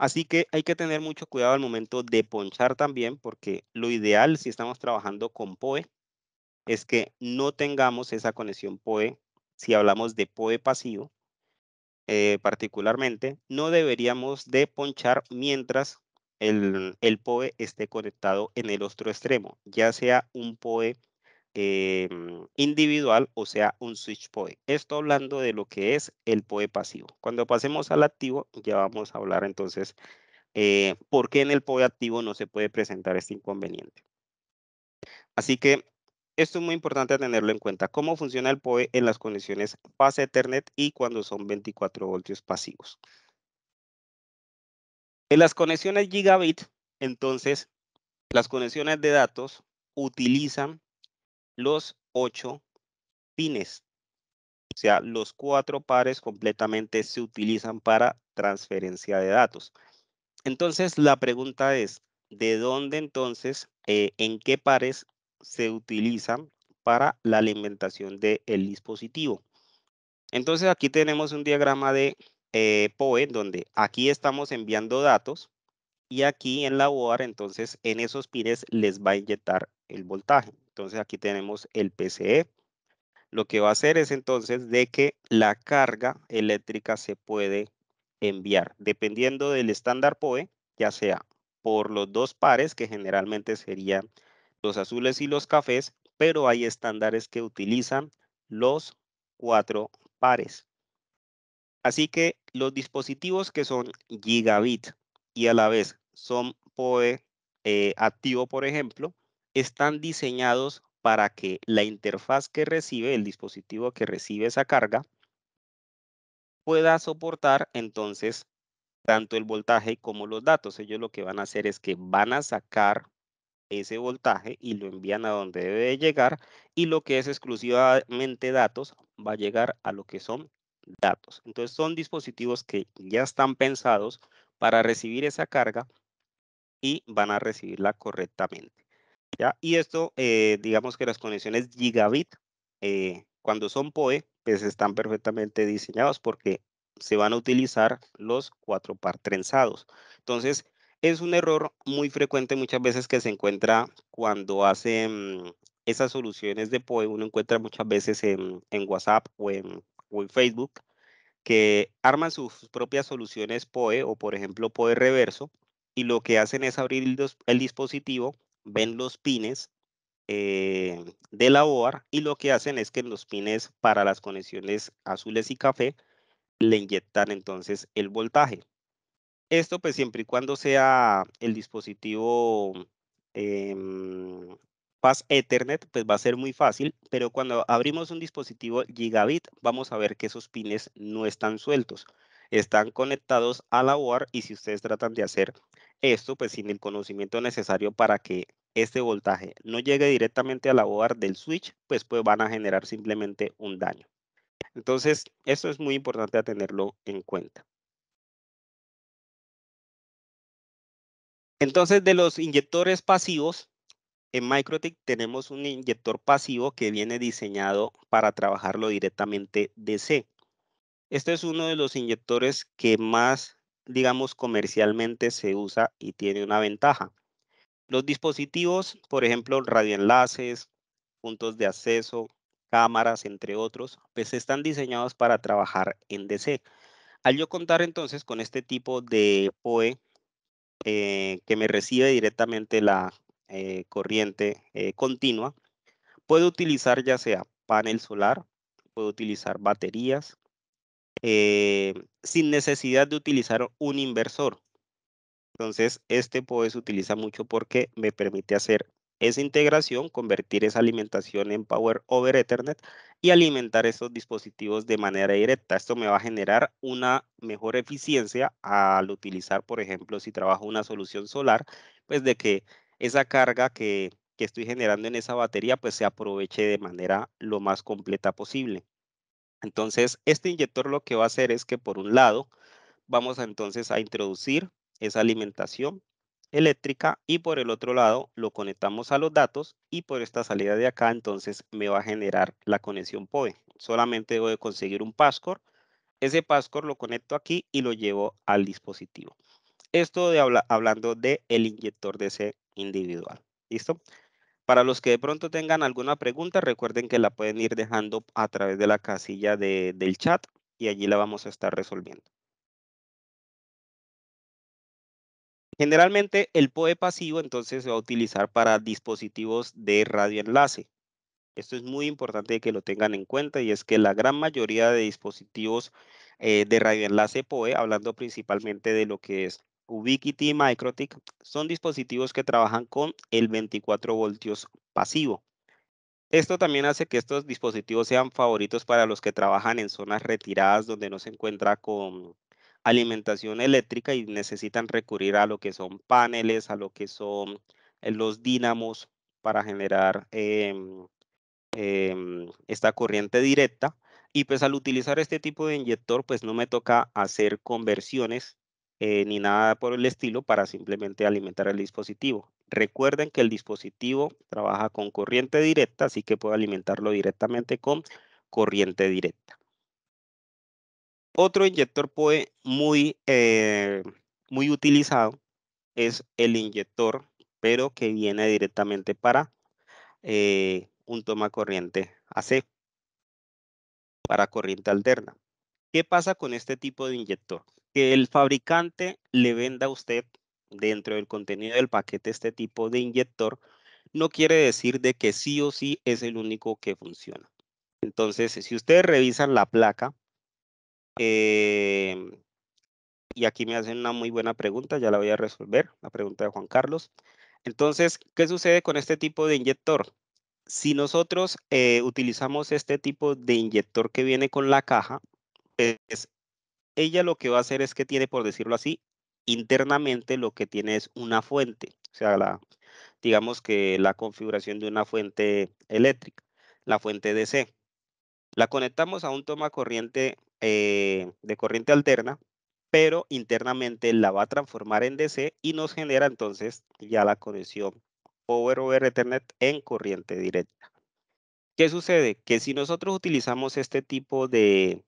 Así que hay que tener mucho cuidado al momento de ponchar también, porque lo ideal si estamos trabajando con POE es que no tengamos esa conexión POE. Si hablamos de POE pasivo, eh, particularmente, no deberíamos de ponchar mientras el, el POE esté conectado en el otro extremo, ya sea un POE Em, individual, o sea, un switch POE. Esto hablando de lo que es el POE pasivo. Cuando pasemos al activo, ya vamos a hablar entonces eh, por qué en el POE activo no se puede presentar este inconveniente. Así que esto es muy importante tenerlo en cuenta. ¿Cómo funciona el POE en las conexiones fase Ethernet y cuando son 24 voltios pasivos? En las conexiones gigabit, entonces, las conexiones de datos utilizan los ocho pines. O sea, los cuatro pares completamente se utilizan para transferencia de datos. Entonces, la pregunta es, ¿de dónde entonces, eh, en qué pares se utilizan para la alimentación del dispositivo? Entonces, aquí tenemos un diagrama de eh, POE, donde aquí estamos enviando datos y aquí en la UAR, entonces, en esos pines les va a inyectar el voltaje. Entonces aquí tenemos el PCE. Lo que va a hacer es entonces de que la carga eléctrica se puede enviar, dependiendo del estándar POE, ya sea por los dos pares, que generalmente serían los azules y los cafés, pero hay estándares que utilizan los cuatro pares. Así que los dispositivos que son gigabit y a la vez son POE eh, activo, por ejemplo, están diseñados para que la interfaz que recibe, el dispositivo que recibe esa carga, pueda soportar entonces tanto el voltaje como los datos. Ellos lo que van a hacer es que van a sacar ese voltaje y lo envían a donde debe llegar y lo que es exclusivamente datos va a llegar a lo que son datos. Entonces son dispositivos que ya están pensados para recibir esa carga y van a recibirla correctamente. Y esto, eh, digamos que las conexiones gigabit, eh, cuando son PoE, pues están perfectamente diseñados porque se van a utilizar los cuatro par trenzados. Entonces, es un error muy frecuente muchas veces que se encuentra cuando hacen esas soluciones de PoE, uno encuentra muchas veces en, WhatsApp o en, Facebook, que arman sus propias soluciones PoE o, por ejemplo, PoE reverso, y lo que hacen es abrir el dispositivo ven los pines eh, de la OAR y lo que hacen es que los pines para las conexiones azules y café le inyectan entonces el voltaje. Esto pues siempre y cuando sea el dispositivo PAS em, Ethernet, pues va a ser muy fácil, pero cuando abrimos un dispositivo gigabit, vamos a ver que esos pines no están sueltos, están conectados a la OAR y si ustedes tratan de hacer esto, pues sin el conocimiento necesario para que este voltaje no llegue directamente a la board del switch, pues, pues van a generar simplemente un daño. Entonces, esto es muy importante a tenerlo en cuenta. Entonces, de los inyectores pasivos, en Microtik tenemos un inyector pasivo que viene diseñado para trabajarlo directamente DC. Este es uno de los inyectores que más, digamos, comercialmente se usa y tiene una ventaja. Los dispositivos, por ejemplo, radioenlaces, puntos de acceso, cámaras, entre otros, pues están diseñados para trabajar en DC. Al yo contar entonces con este tipo de POE eh, que me recibe directamente la eh, corriente eh, continua, puedo utilizar ya sea panel solar, puedo utilizar baterías, sin necesidad de utilizar un inversor. Entonces, este POE pues, se utiliza mucho porque me permite hacer esa integración, convertir esa alimentación en Power over Ethernet y alimentar esos dispositivos de manera directa. Esto me va a generar una mejor eficiencia al utilizar, por ejemplo, si trabajo una solución solar, pues de que esa carga que, estoy generando en esa batería pues se aproveche de manera lo más completa posible. Entonces, este inyector lo que va a hacer es que por un lado, vamos entonces a introducir esa alimentación eléctrica y por el otro lado lo conectamos a los datos y por esta salida de acá entonces me va a generar la conexión POE. Solamente debo de conseguir un password. Ese password lo conecto aquí y lo llevo al dispositivo. Esto hablando del el inyector de ese individual. ¿Listo? Para los que de pronto tengan alguna pregunta, recuerden que la pueden ir dejando a través de la casilla del chat y allí la vamos a estar resolviendo. Generalmente el PoE pasivo entonces se va a utilizar para dispositivos de radioenlace. Esto es muy importante que lo tengan en cuenta y es que la gran mayoría de dispositivos eh, de radioenlace PoE, hablando principalmente de lo que es Ubiquiti y MikroTik, son dispositivos que trabajan con el 24 voltios pasivo. Esto también hace que estos dispositivos sean favoritos para los que trabajan en zonas retiradas donde no se encuentra con alimentación eléctrica y necesitan recurrir a lo que son paneles, a lo que son eh, los dínamos para generar em, em, esta corriente directa. Y pues al utilizar este tipo de inyector, pues no me toca hacer conversiones eh, ni nada por el estilo para simplemente alimentar el dispositivo. Recuerden que el dispositivo trabaja con corriente directa, así que puedo alimentarlo directamente con corriente directa. Otro inyector muy, eh, muy utilizado es el inyector, pero que viene directamente para eh, un toma corriente AC, para corriente alterna. ¿Qué pasa con este tipo de inyector? Que el fabricante le venda a usted dentro del contenido del paquete este tipo de inyector, no quiere decir de que sí o sí es el único que funciona. Entonces, si ustedes revisan la placa, Em, y aquí me hacen una muy buena pregunta, ya la voy a resolver, la pregunta de Juan Carlos. Entonces, ¿qué sucede con este tipo de inyector? Si nosotros eh, utilizamos este tipo de inyector que viene con la caja, pues ella lo que va a hacer es que tiene, por decirlo así, internamente lo que tiene es una fuente, o sea, la, digamos que la configuración de una fuente eléctrica, la fuente DC. La conectamos a un toma corriente eh, de corriente alterna, pero internamente la va a transformar en DC y nos genera entonces ya la conexión Power over Ethernet en corriente directa. ¿Qué sucede? Que si nosotros utilizamos este tipo de,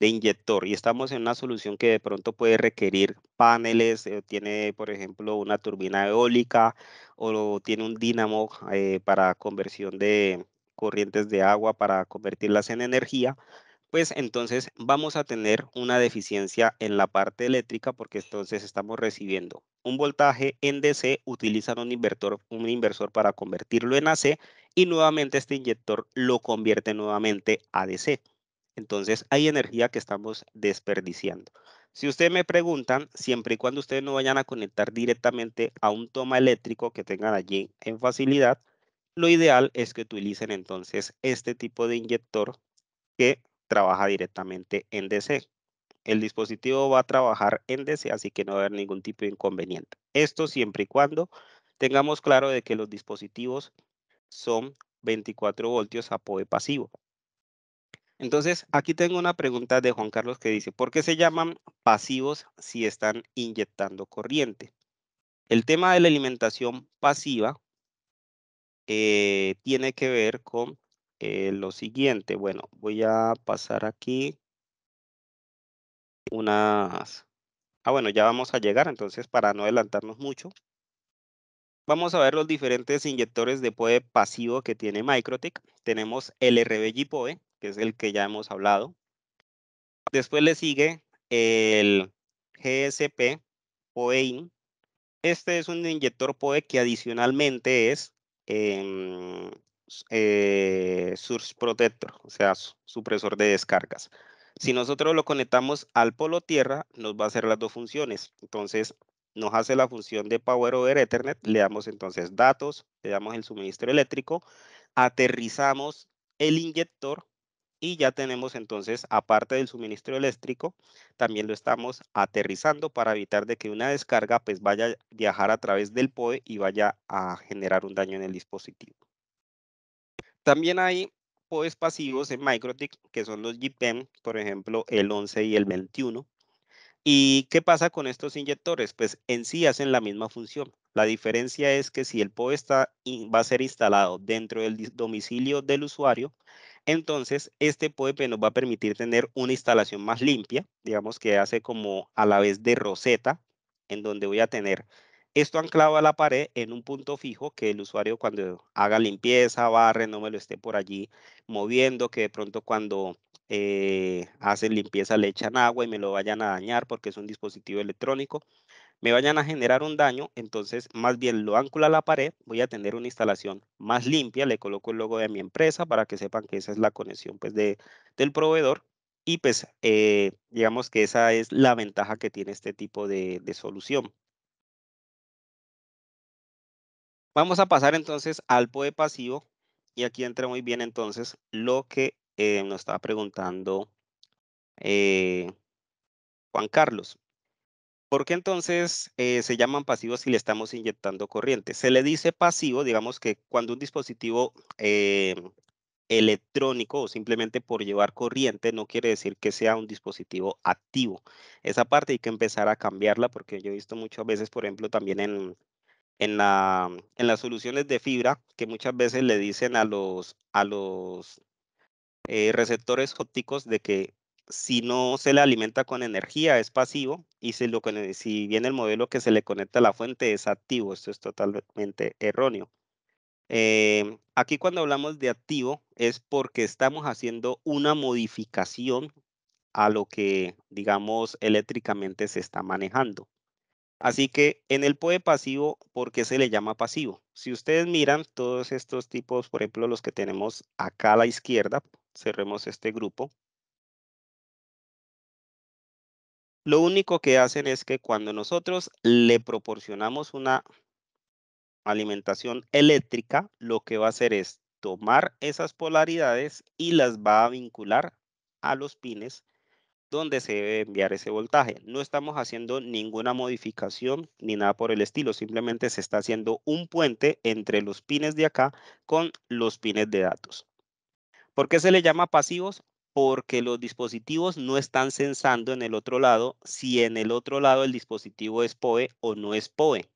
de inyector y estamos en una solución que de pronto puede requerir paneles, eh, tiene por ejemplo una turbina eólica o tiene un dínamo eh, para conversión de corrientes de agua para convertirlas en energía, pues entonces vamos a tener una deficiencia en la parte eléctrica porque entonces estamos recibiendo un voltaje en DC, utilizan un inversor, un inversor para convertirlo en AC y nuevamente este inyector lo convierte nuevamente a DC. Entonces hay energía que estamos desperdiciando. Si ustedes me preguntan, siempre y cuando ustedes no vayan a conectar directamente a un toma eléctrico que tengan allí en facilidad, lo ideal es que utilicen entonces este tipo de inyector que trabaja directamente en DC. El dispositivo va a trabajar en DC, así que no va a haber ningún tipo de inconveniente. Esto siempre y cuando tengamos claro de que los dispositivos son 24 voltios a PoE pasivo. Entonces, aquí tengo una pregunta de Juan Carlos que dice, ¿por qué se llaman pasivos si están inyectando corriente? El tema de la alimentación pasiva eh, tiene que ver con eh, lo siguiente, bueno, voy a pasar aquí unas... Ah, bueno, ya vamos a llegar, entonces para no adelantarnos mucho, vamos a ver los diferentes inyectores de POE pasivo que tiene Microtech. Tenemos el RBG POE, que es el que ya hemos hablado. Después le sigue el GSP POEIN. Este es un inyector POE que adicionalmente es em, eh, source protector, o sea, supresor de descargas. Si nosotros lo conectamos al polo tierra, nos va a hacer las dos funciones. Entonces, nos hace la función de Power over Ethernet, le damos entonces datos, le damos el suministro eléctrico, aterrizamos el inyector y ya tenemos entonces, aparte del suministro eléctrico, también lo estamos aterrizando para evitar de que una descarga pues vaya a viajar a través del POE y vaya a generar un daño en el dispositivo. También hay POEs pasivos en MicroTik, que son los JPEM, por ejemplo, el 11 y el 21. ¿Y qué pasa con estos inyectores? Pues en sí hacen la misma función. La diferencia es que si el POE está, va a ser instalado dentro del domicilio del usuario, entonces este POEP e pues nos va a permitir tener una instalación más limpia, digamos que hace como a la vez de roseta, en donde voy a tener esto anclado a la pared en un punto fijo que el usuario cuando haga limpieza, barre, no me lo esté por allí moviendo, que de pronto cuando eh, hacen limpieza le echan agua y me lo vayan a dañar porque es un dispositivo electrónico, me vayan a generar un daño, entonces más bien lo ancla a la pared, voy a tener una instalación más limpia, le coloco el logo de mi empresa para que sepan que esa es la conexión pues, de, del proveedor y pues eh, digamos que esa es la ventaja que tiene este tipo de solución. Vamos a pasar entonces al POE pasivo y aquí entra muy bien entonces lo que eh, nos estaba preguntando eh, Juan Carlos. ¿Por qué entonces eh, se llaman pasivos si le estamos inyectando corriente? Se le dice pasivo, digamos que cuando un dispositivo electrónico o simplemente por llevar corriente no quiere decir que sea un dispositivo activo. Esa parte hay que empezar a cambiarla porque yo he visto muchas veces, por ejemplo, también en en, las soluciones de fibra que muchas veces le dicen a los, a los eh, receptores ópticos de que si no se le alimenta con energía es pasivo y si, lo, si bien el modelo que se le conecta a la fuente es activo, esto es totalmente erróneo. Eh, aquí cuando hablamos de activo es porque estamos haciendo una modificación a lo que, digamos, eléctricamente se está manejando. Así que en el POE pasivo, ¿por qué se le llama pasivo? Si ustedes miran todos estos tipos, por ejemplo, los que tenemos acá a la izquierda, cerremos este grupo. Lo único que hacen es que cuando nosotros le proporcionamos una alimentación eléctrica, lo que va a hacer es tomar esas polaridades y las va a vincular a los pines donde se debe enviar ese voltaje. No estamos haciendo ninguna modificación ni nada por el estilo, simplemente se está haciendo un puente entre los pines de acá con los pines de datos. ¿Por qué se le llama pasivos? Porque los dispositivos no están sensando en el otro lado si en el otro lado el dispositivo es POE o no es POE.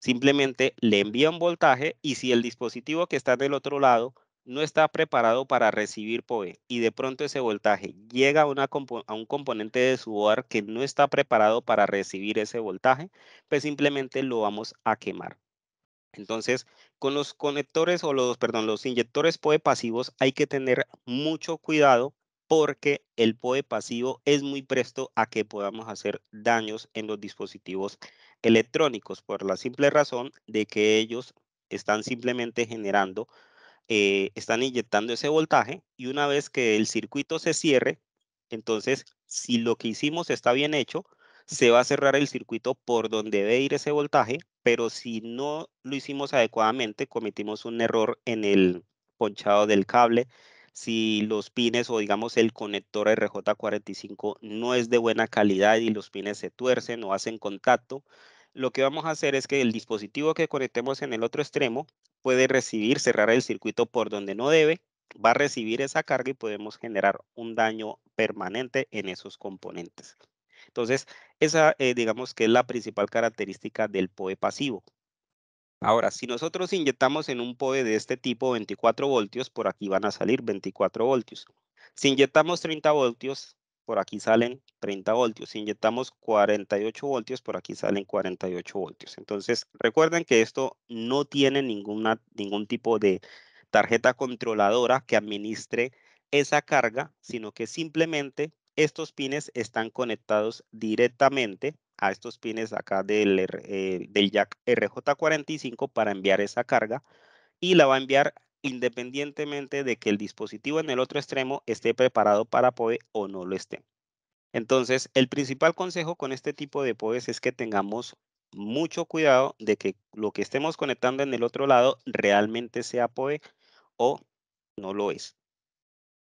Simplemente le envía un voltaje y si el dispositivo que está del otro lado no está preparado para recibir PoE y de pronto ese voltaje llega a, un componente de su hogar que no está preparado para recibir ese voltaje, pues simplemente lo vamos a quemar. Entonces, con los conectores o los, perdón, los inyectores PoE pasivos hay que tener mucho cuidado porque el PoE pasivo es muy presto a que podamos hacer daños en los dispositivos electrónicos por la simple razón de que ellos están simplemente generando eh, están inyectando ese voltaje y una vez que el circuito se cierre, entonces si lo que hicimos está bien hecho, se va a cerrar el circuito por donde debe ir ese voltaje, pero si no lo hicimos adecuadamente, cometimos un error en el ponchado del cable, si los pines o digamos el conector RJ45 no es de buena calidad y los pines se tuercen o hacen contacto, lo que vamos a hacer es que el dispositivo que conectemos en el otro extremo puede recibir, cerrar el circuito por donde no debe, va a recibir esa carga y podemos generar un daño permanente en esos componentes. Entonces, esa eh, digamos que es la principal característica del POE pasivo. Ahora, si nosotros inyectamos en un POE de este tipo 24 voltios, por aquí van a salir 24 voltios. Si inyectamos 30 voltios, por aquí salen 30 voltios. Si inyectamos 48 voltios, por aquí salen 48 voltios. Entonces, recuerden que esto no tiene ninguna, ningún tipo de tarjeta controladora que administre esa carga, sino que simplemente estos pines están conectados directamente a estos pines acá del, eh, del jack RJ45 para enviar esa carga y la va a enviar independientemente de que el dispositivo en el otro extremo esté preparado para POE o no lo esté. Entonces, el principal consejo con este tipo de POEs es que tengamos mucho cuidado de que lo que estemos conectando en el otro lado realmente sea POE o no lo es.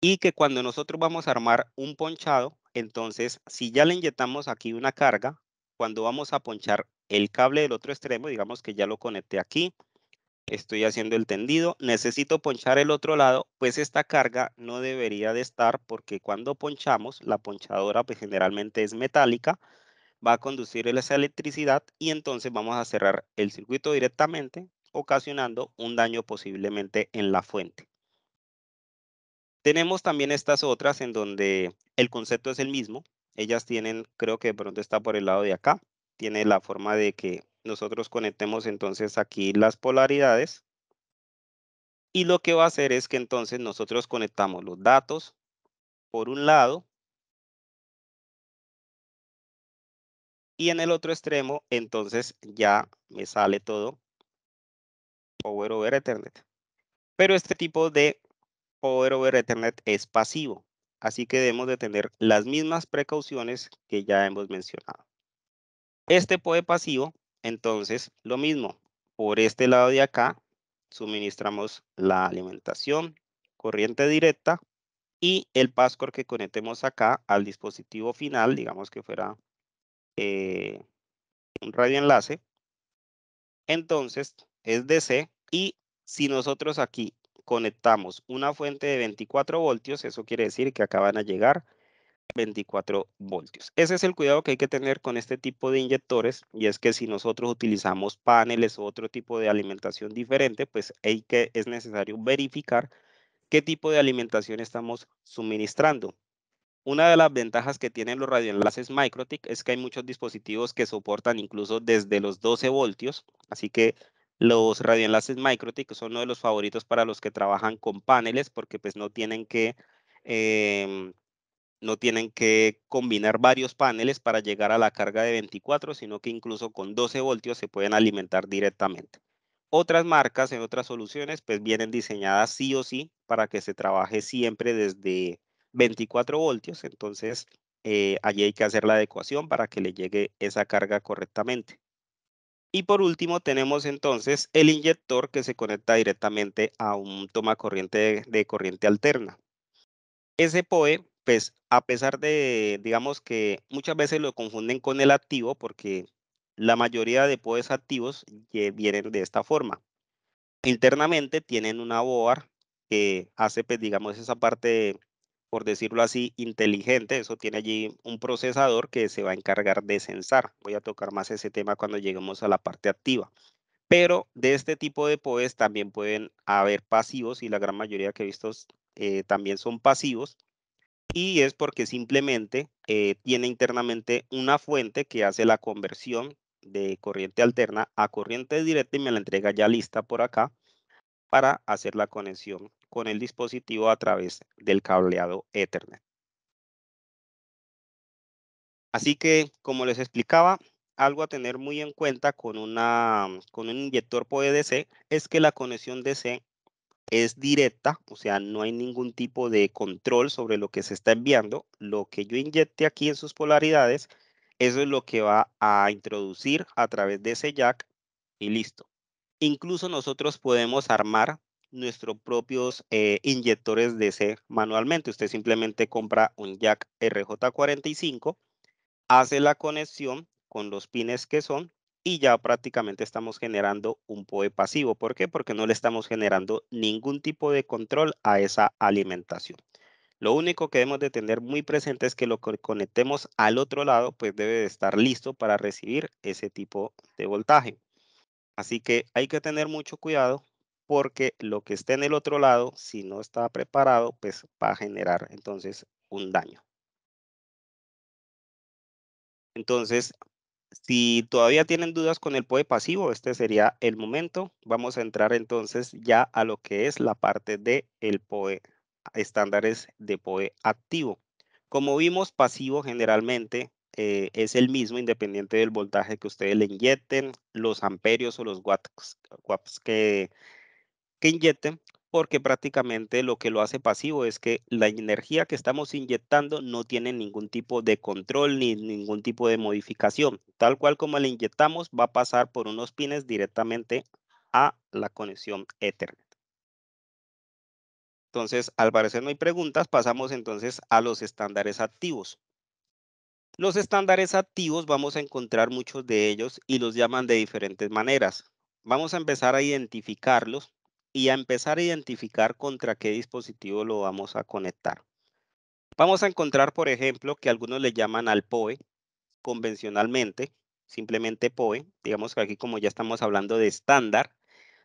Y que cuando nosotros vamos a armar un ponchado, entonces, si ya le inyectamos aquí una carga, cuando vamos a ponchar el cable del otro extremo, digamos que ya lo conecté aquí, estoy haciendo el tendido, necesito ponchar el otro lado, pues esta carga no debería de estar porque cuando ponchamos, la ponchadora pues generalmente es metálica, va a conducir esa electricidad y entonces vamos a cerrar el circuito directamente, ocasionando un daño posiblemente en la fuente. Tenemos también estas otras en donde el concepto es el mismo. Ellas tienen, creo que de pronto está por el lado de acá, tiene la forma de que nosotros conectemos entonces aquí las polaridades. Y lo que va a hacer es que entonces nosotros conectamos los datos por un lado Y en el otro extremo, entonces ya me sale todo Power over Ethernet. Pero este tipo de Power over Ethernet es pasivo. Así que debemos de tener las mismas precauciones que ya hemos mencionado. Este PoE pasivo entonces, lo mismo, por este lado de acá, suministramos la alimentación, corriente directa y el PASCOR que conectemos acá al dispositivo final, digamos que fuera eh, un radioenlace. Entonces, es DC y si nosotros aquí conectamos una fuente de 24 voltios, eso quiere decir que acá van a llegar 24 voltios. Ese es el cuidado que hay que tener con este tipo de inyectores y es que si nosotros utilizamos paneles o otro tipo de alimentación diferente, pues hay que, es necesario verificar qué tipo de alimentación estamos suministrando. Una de las ventajas que tienen los radioenlaces Microtic es que hay muchos dispositivos que soportan incluso desde los 12 voltios, así que los radioenlaces Microtic son uno de los favoritos para los que trabajan con paneles porque pues no tienen que... Em, no tienen que combinar varios paneles para llegar a la carga de 24, sino que incluso con 12 voltios se pueden alimentar directamente. Otras marcas en otras soluciones pues vienen diseñadas sí o sí para que se trabaje siempre desde 24 voltios, entonces eh, allí hay que hacer la adecuación para que le llegue esa carga correctamente. Y por último tenemos entonces el inyector que se conecta directamente a un toma corriente de, corriente alterna. Ese POE pues a pesar de, digamos que muchas veces lo confunden con el activo porque la mayoría de POEs activos vienen de esta forma. Internamente tienen una BOAR que hace, pues, digamos, esa parte, por decirlo así, inteligente. Eso tiene allí un procesador que se va a encargar de censar. Voy a tocar más ese tema cuando lleguemos a la parte activa. Pero de este tipo de POEs también pueden haber pasivos y la gran mayoría que he visto eh, también son pasivos y es porque simplemente eh, tiene internamente una fuente que hace la conversión de corriente alterna a corriente directa y me la entrega ya lista por acá para hacer la conexión con el dispositivo a través del cableado Ethernet. Así que, como les explicaba, algo a tener muy en cuenta con, una, con un inyector DC es que la conexión DC es directa, o sea, no hay ningún tipo de control sobre lo que se está enviando. Lo que yo inyecte aquí en sus polaridades, eso es lo que va a introducir a través de ese jack y listo. Incluso nosotros podemos armar nuestros propios eh, inyectores DC manualmente. Usted simplemente compra un jack RJ45, hace la conexión con los pines que son y ya prácticamente estamos generando un POE pasivo. ¿Por qué? Porque no le estamos generando ningún tipo de control a esa alimentación. Lo único que debemos de tener muy presente es que lo que conectemos al otro lado, pues debe de estar listo para recibir ese tipo de voltaje. Así que hay que tener mucho cuidado porque lo que esté en el otro lado, si no está preparado, pues va a generar entonces un daño. Entonces, si todavía tienen dudas con el POE pasivo, este sería el momento. Vamos a entrar entonces ya a lo que es la parte de el POE, estándares de POE activo. Como vimos, pasivo generalmente eh, es el mismo independiente del voltaje que ustedes le inyecten, los amperios o los watts, que, que inyecten porque prácticamente lo que lo hace pasivo es que la energía que estamos inyectando no tiene ningún tipo de control ni ningún tipo de modificación. Tal cual como la inyectamos, va a pasar por unos pines directamente a la conexión Ethernet. Entonces, al parecer no hay preguntas, pasamos entonces a los estándares activos. Los estándares activos vamos a encontrar muchos de ellos y los llaman de diferentes maneras. Vamos a empezar a identificarlos y a empezar a identificar contra qué dispositivo lo vamos a conectar. Vamos a encontrar, por ejemplo, que algunos le llaman al POE convencionalmente, simplemente POE. Digamos que aquí como ya estamos hablando de estándar,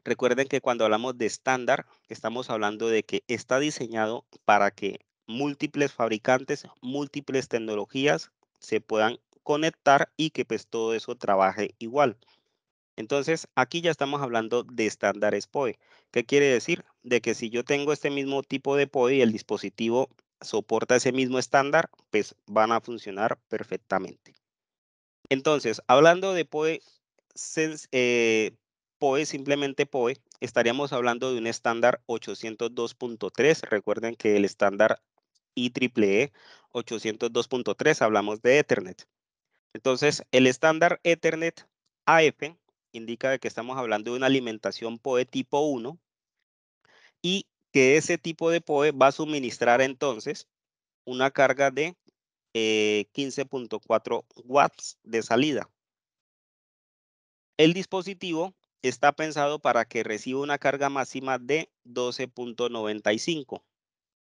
recuerden que cuando hablamos de estándar, estamos hablando de que está diseñado para que múltiples fabricantes, múltiples tecnologías se puedan conectar y que pues todo eso trabaje igual. Entonces, aquí ya estamos hablando de estándares POE. ¿Qué quiere decir? De que si yo tengo este mismo tipo de POE y el dispositivo soporta ese mismo estándar, pues van a funcionar perfectamente. Entonces, hablando de POE, eh, POE, simplemente POE, estaríamos hablando de un estándar 802.3. Recuerden que el estándar e IEEE 802.3 hablamos de Ethernet. Entonces, el estándar Ethernet AF indica que estamos hablando de una alimentación POE tipo 1 y que ese tipo de POE va a suministrar entonces una carga de 15.4 eh, watts de salida. El dispositivo está pensado para que reciba una carga máxima de 12.95.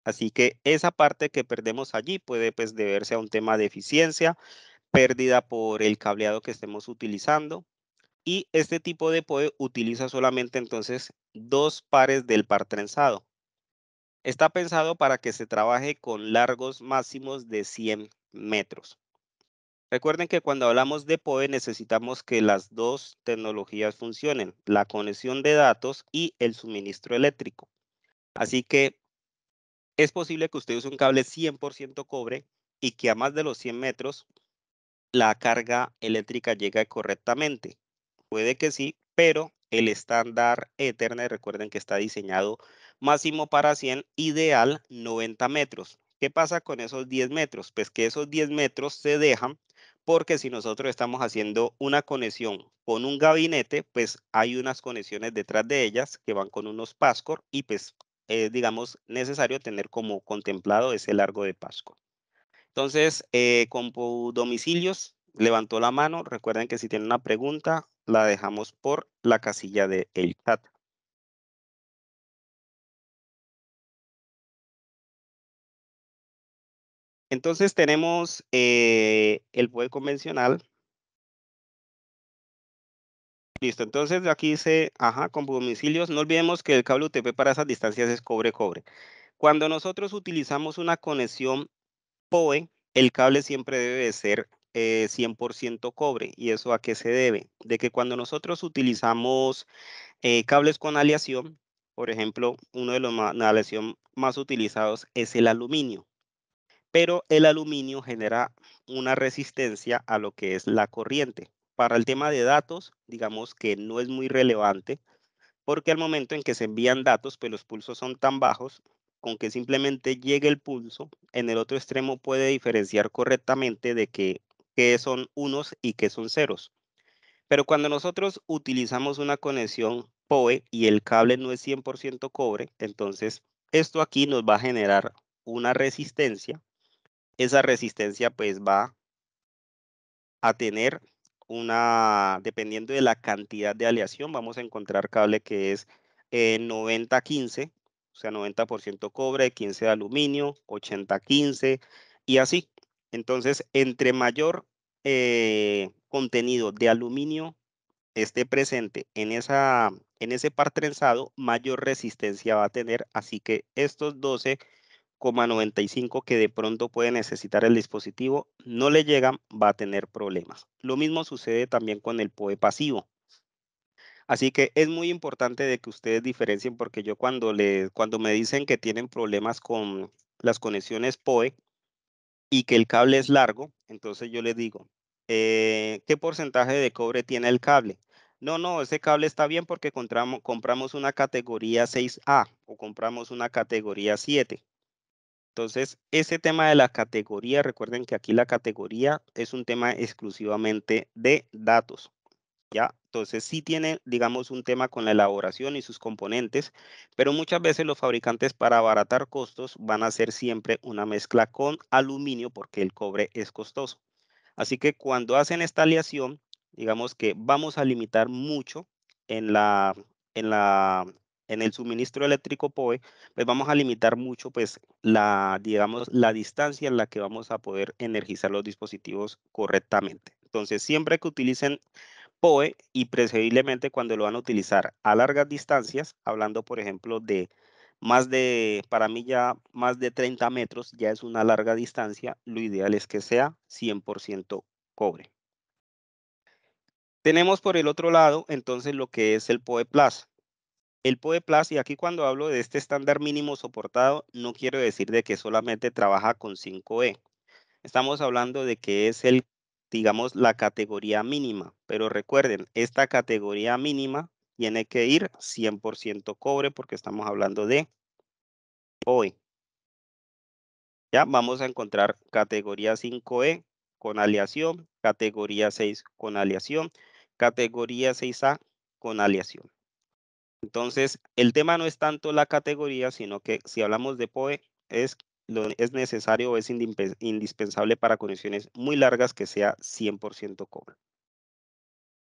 Así que esa parte que perdemos allí puede pues, deberse a un tema de eficiencia, pérdida por el cableado que estemos utilizando, y este tipo de POE utiliza solamente entonces dos pares del par trenzado. Está pensado para que se trabaje con largos máximos de 100 metros. Recuerden que cuando hablamos de POE necesitamos que las dos tecnologías funcionen, la conexión de datos y el suministro eléctrico. Así que es posible que usted use un cable 100% cobre y que a más de los 100 metros la carga eléctrica llegue correctamente. Puede que sí, pero el estándar Ethernet, recuerden que está diseñado máximo para 100, ideal 90 metros. ¿Qué pasa con esos 10 metros? Pues que esos 10 metros se dejan porque si nosotros estamos haciendo una conexión con un gabinete, pues hay unas conexiones detrás de ellas que van con unos PASCOR y pues es, eh, digamos, necesario tener como contemplado ese largo de PASCOR. Entonces, eh, con domicilios, levantó la mano. Recuerden que si tienen una pregunta, la dejamos por la casilla de el chat. Entonces tenemos eh, el PoE convencional. Listo, entonces aquí dice, ajá, con domicilios, no olvidemos que el cable UTP para esas distancias es cobre-cobre. Cuando nosotros utilizamos una conexión POE, el cable siempre debe ser 100% eh, cobre. ¿Y eso a qué se debe? De que cuando nosotros utilizamos eh, cables con aleación, por ejemplo, uno de los más, aleación más utilizados es el aluminio. Pero el aluminio genera una resistencia a lo que es la corriente. Para el tema de datos, digamos que no es muy relevante, porque al momento en que se envían datos, pues los pulsos son tan bajos, con que simplemente llegue el pulso, en el otro extremo puede diferenciar correctamente de que que son unos y que son ceros. Pero cuando nosotros utilizamos una conexión POE y el cable no es 100% cobre, entonces esto aquí nos va a generar una resistencia. Esa resistencia pues va a tener una, dependiendo de la cantidad de aleación, vamos a encontrar cable que es 90-15, eh, o sea 90% cobre, 15 de aluminio, 80-15 y así. Entonces, entre mayor eh, contenido de aluminio esté presente en, esa, en ese par trenzado, mayor resistencia va a tener. Así que estos 12,95 que de pronto puede necesitar el dispositivo, no le llegan, va a tener problemas. Lo mismo sucede también con el POE pasivo. Así que es muy importante de que ustedes diferencien porque yo cuando, le, cuando me dicen que tienen problemas con las conexiones POE, y que el cable es largo, entonces yo le digo, eh, ¿qué porcentaje de cobre tiene el cable? No, no, ese cable está bien porque compramos, compramos una categoría 6A o compramos una categoría 7. Entonces, ese tema de la categoría, recuerden que aquí la categoría es un tema exclusivamente de datos. ¿Ya? Entonces sí tiene, digamos, un tema con la elaboración y sus componentes, pero muchas veces los fabricantes para abaratar costos van a hacer siempre una mezcla con aluminio porque el cobre es costoso. Así que cuando hacen esta aleación, digamos que vamos a limitar mucho en la, en la, en el suministro eléctrico POE, pues vamos a limitar mucho pues la, digamos, la distancia en la que vamos a poder energizar los dispositivos correctamente. Entonces, siempre que utilicen POE y preferiblemente cuando lo van a utilizar a largas distancias, hablando por ejemplo de más de, para mí ya más de 30 metros, ya es una larga distancia, lo ideal es que sea 100% cobre. Tenemos por el otro lado entonces lo que es el POE Plus. El POE Plus, y aquí cuando hablo de este estándar mínimo soportado, no quiero decir de que solamente trabaja con 5E. Estamos hablando de que es el digamos, la categoría mínima. Pero recuerden, esta categoría mínima tiene que ir 100% cobre porque estamos hablando de POE Ya vamos a encontrar categoría 5E con aleación, categoría 6 con aleación, categoría 6A con aleación. Entonces, el tema no es tanto la categoría, sino que si hablamos de POE, es es necesario o es indispensable para conexiones muy largas que sea 100% cobre.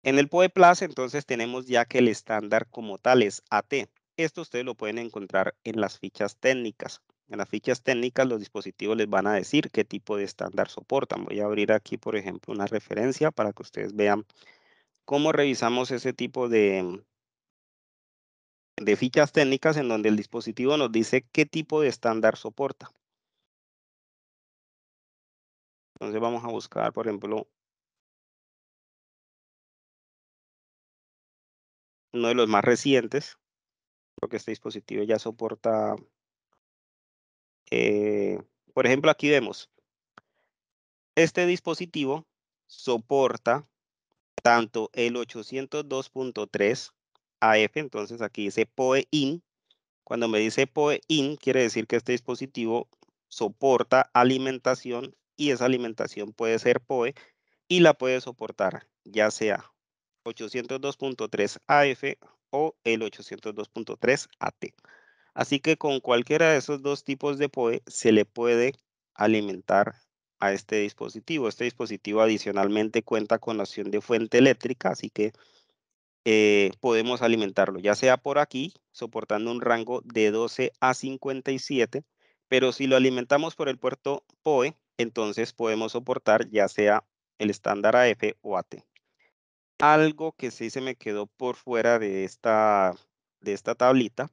En el POE Plus, entonces, tenemos ya que el estándar como tal es AT. Esto ustedes lo pueden encontrar en las fichas técnicas. En las fichas técnicas, los dispositivos les van a decir qué tipo de estándar soportan. Voy a abrir aquí, por ejemplo, una referencia para que ustedes vean cómo revisamos ese tipo de, de fichas técnicas en donde el dispositivo nos dice qué tipo de estándar soporta. Entonces vamos a buscar, por ejemplo, uno de los más recientes, porque este dispositivo ya soporta, eh, por ejemplo, aquí vemos, este dispositivo soporta tanto el 802.3 AF, entonces aquí dice PoE-IN, cuando me dice PoE-IN quiere decir que este dispositivo soporta alimentación y esa alimentación puede ser POE y la puede soportar ya sea 802.3 AF o el 802.3 AT. Así que con cualquiera de esos dos tipos de POE se le puede alimentar a este dispositivo. Este dispositivo adicionalmente cuenta con la opción de fuente eléctrica, así que eh, podemos alimentarlo, ya sea por aquí, soportando un rango de 12 a 57, pero si lo alimentamos por el puerto POE, entonces podemos soportar ya sea el estándar AF o AT. Algo que sí se me quedó por fuera de esta, de esta tablita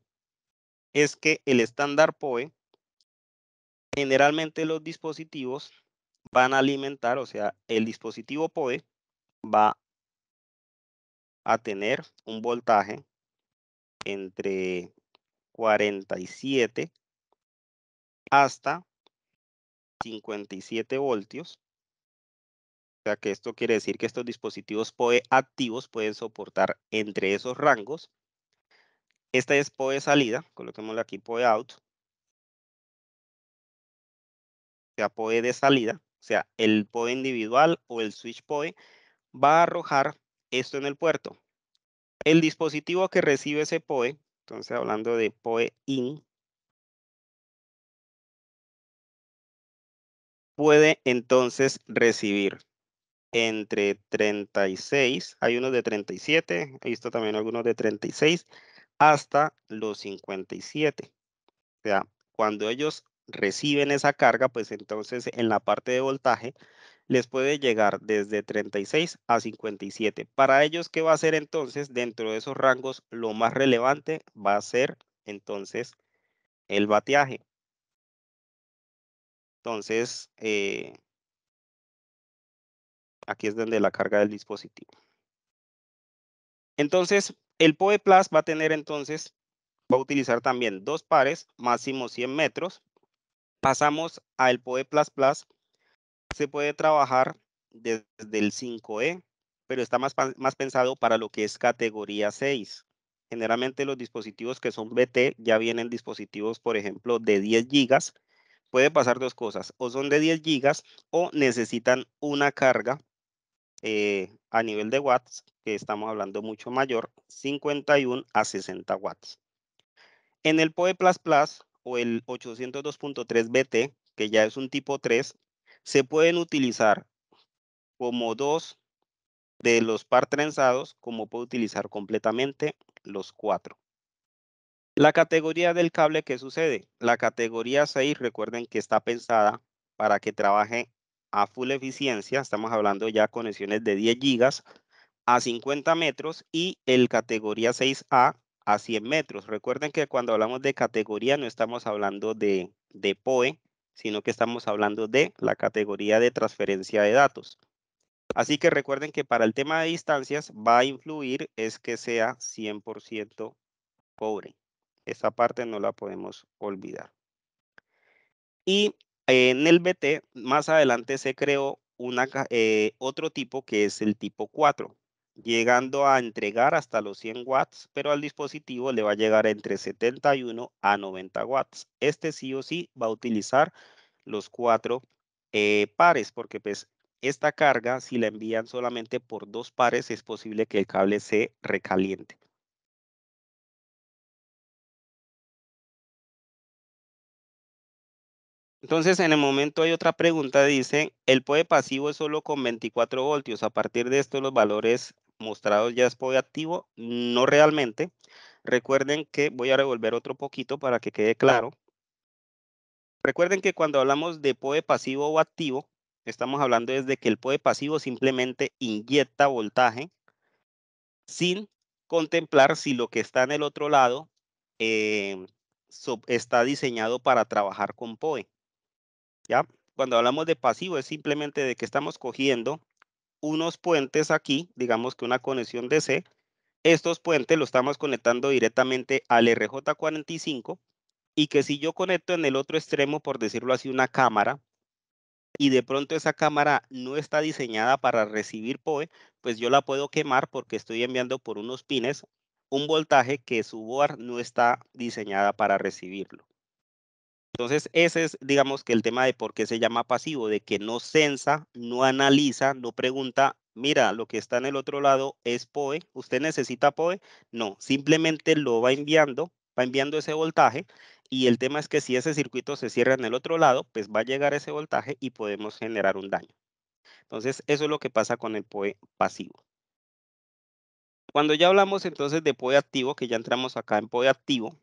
es que el estándar POE, generalmente los dispositivos van a alimentar, o sea, el dispositivo POE va a tener un voltaje entre 47 hasta 57 voltios. O sea que esto quiere decir que estos dispositivos PoE activos pueden soportar entre esos rangos. Esta es PoE salida, coloquémosla aquí PoE out. O sea, PoE de salida, o sea, el PoE individual o el switch PoE va a arrojar esto en el puerto. El dispositivo que recibe ese PoE, entonces hablando de PoE in, puede entonces recibir entre 36, hay unos de 37, he visto también algunos de 36, hasta los 57. O sea, cuando ellos reciben esa carga, pues entonces en la parte de voltaje les puede llegar desde 36 a 57. Para ellos, ¿qué va a ser entonces dentro de esos rangos? Lo más relevante va a ser entonces el bateaje. Entonces, eh aquí es donde la carga del dispositivo. Entonces, el POE Plus va a tener entonces, va a utilizar también dos pares, máximo 100 metros. Pasamos al POE Plus Plus. Se puede trabajar desde el 5E, pero está más, más pensado para lo que es categoría 6. Generalmente los dispositivos que son BT ya vienen dispositivos, por ejemplo, de 10 gigas puede pasar dos cosas, o son de 10 gigas o necesitan una carga eh, a nivel de watts, que estamos hablando mucho mayor, 51 a 60 watts. En el PoE Plus Plus o el 802.3 BT, que ya es un tipo 3, se pueden utilizar como dos de los par trenzados, como puede utilizar completamente los cuatro. La categoría del cable, ¿qué sucede? La categoría 6, recuerden que está pensada para que trabaje a full eficiencia, estamos hablando ya conexiones de 10 gigas a 50 metros y el categoría 6A a 100 metros. Recuerden que cuando hablamos de categoría no estamos hablando de, de POE, sino que estamos hablando de la categoría de transferencia de datos. Así que recuerden que para el tema de distancias va a influir es que sea 100% pobre. Esa parte no la podemos olvidar. Y eh, en el BT, más adelante se creó eh, otro tipo que es el tipo 4, llegando a entregar hasta los 100 watts, pero al dispositivo le va a llegar entre 71 a 90 watts. Este sí o sí va a utilizar los cuatro eh, pares, porque pues esta carga, si la envían solamente por dos pares, es posible que el cable se recaliente. Entonces, en el momento hay otra pregunta, dice, el POE pasivo es solo con 24 voltios. A partir de esto, los valores mostrados ya es POE activo. No realmente. Recuerden que voy a revolver otro poquito para que quede claro. Recuerden que cuando hablamos de POE pasivo o activo, estamos hablando desde que el POE pasivo simplemente inyecta voltaje sin contemplar si lo que está en el otro lado eh, está diseñado para trabajar con POE. ¿ya? Cuando hablamos de pasivo es simplemente de que estamos cogiendo unos puentes aquí, digamos que una conexión DC, estos puentes los estamos conectando directamente al RJ45 y que si yo conecto en el otro extremo, por decirlo así, una cámara, y de pronto esa cámara no está diseñada para recibir POE, pues yo la puedo quemar porque estoy enviando por unos pines un voltaje que su board no está diseñada para recibirlo. Entonces, ese es, digamos, que el tema de por qué se llama pasivo, de que no censa, no analiza, no pregunta, mira, lo que está en el otro lado es POE, ¿usted necesita POE? No, simplemente lo va enviando, va enviando ese voltaje y el tema es que si ese circuito se cierra en el otro lado, pues va a llegar ese voltaje y podemos generar un daño. Entonces, eso es lo que pasa con el POE pasivo. Cuando ya hablamos entonces de POE activo, que ya entramos acá en POE activo,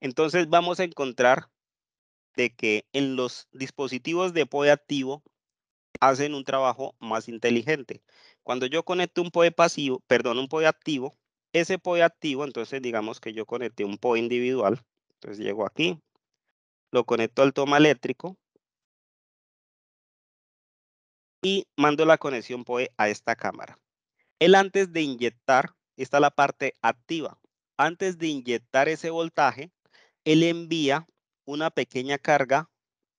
entonces vamos a encontrar de que en los dispositivos de PoE activo hacen un trabajo más inteligente. Cuando yo conecto un PoE pasivo, perdón, un PoE activo, ese PoE activo, entonces digamos que yo conecté un PoE individual, entonces llego aquí, lo conecto al toma eléctrico y mando la conexión PoE a esta cámara. Él antes de inyectar, esta la parte activa. Antes de inyectar ese voltaje, él envía una pequeña carga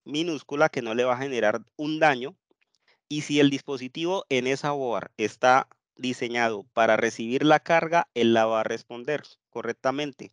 minúscula que no le va a generar un daño. Y si el dispositivo en esa board está diseñado para recibir la carga, él la va a responder correctamente.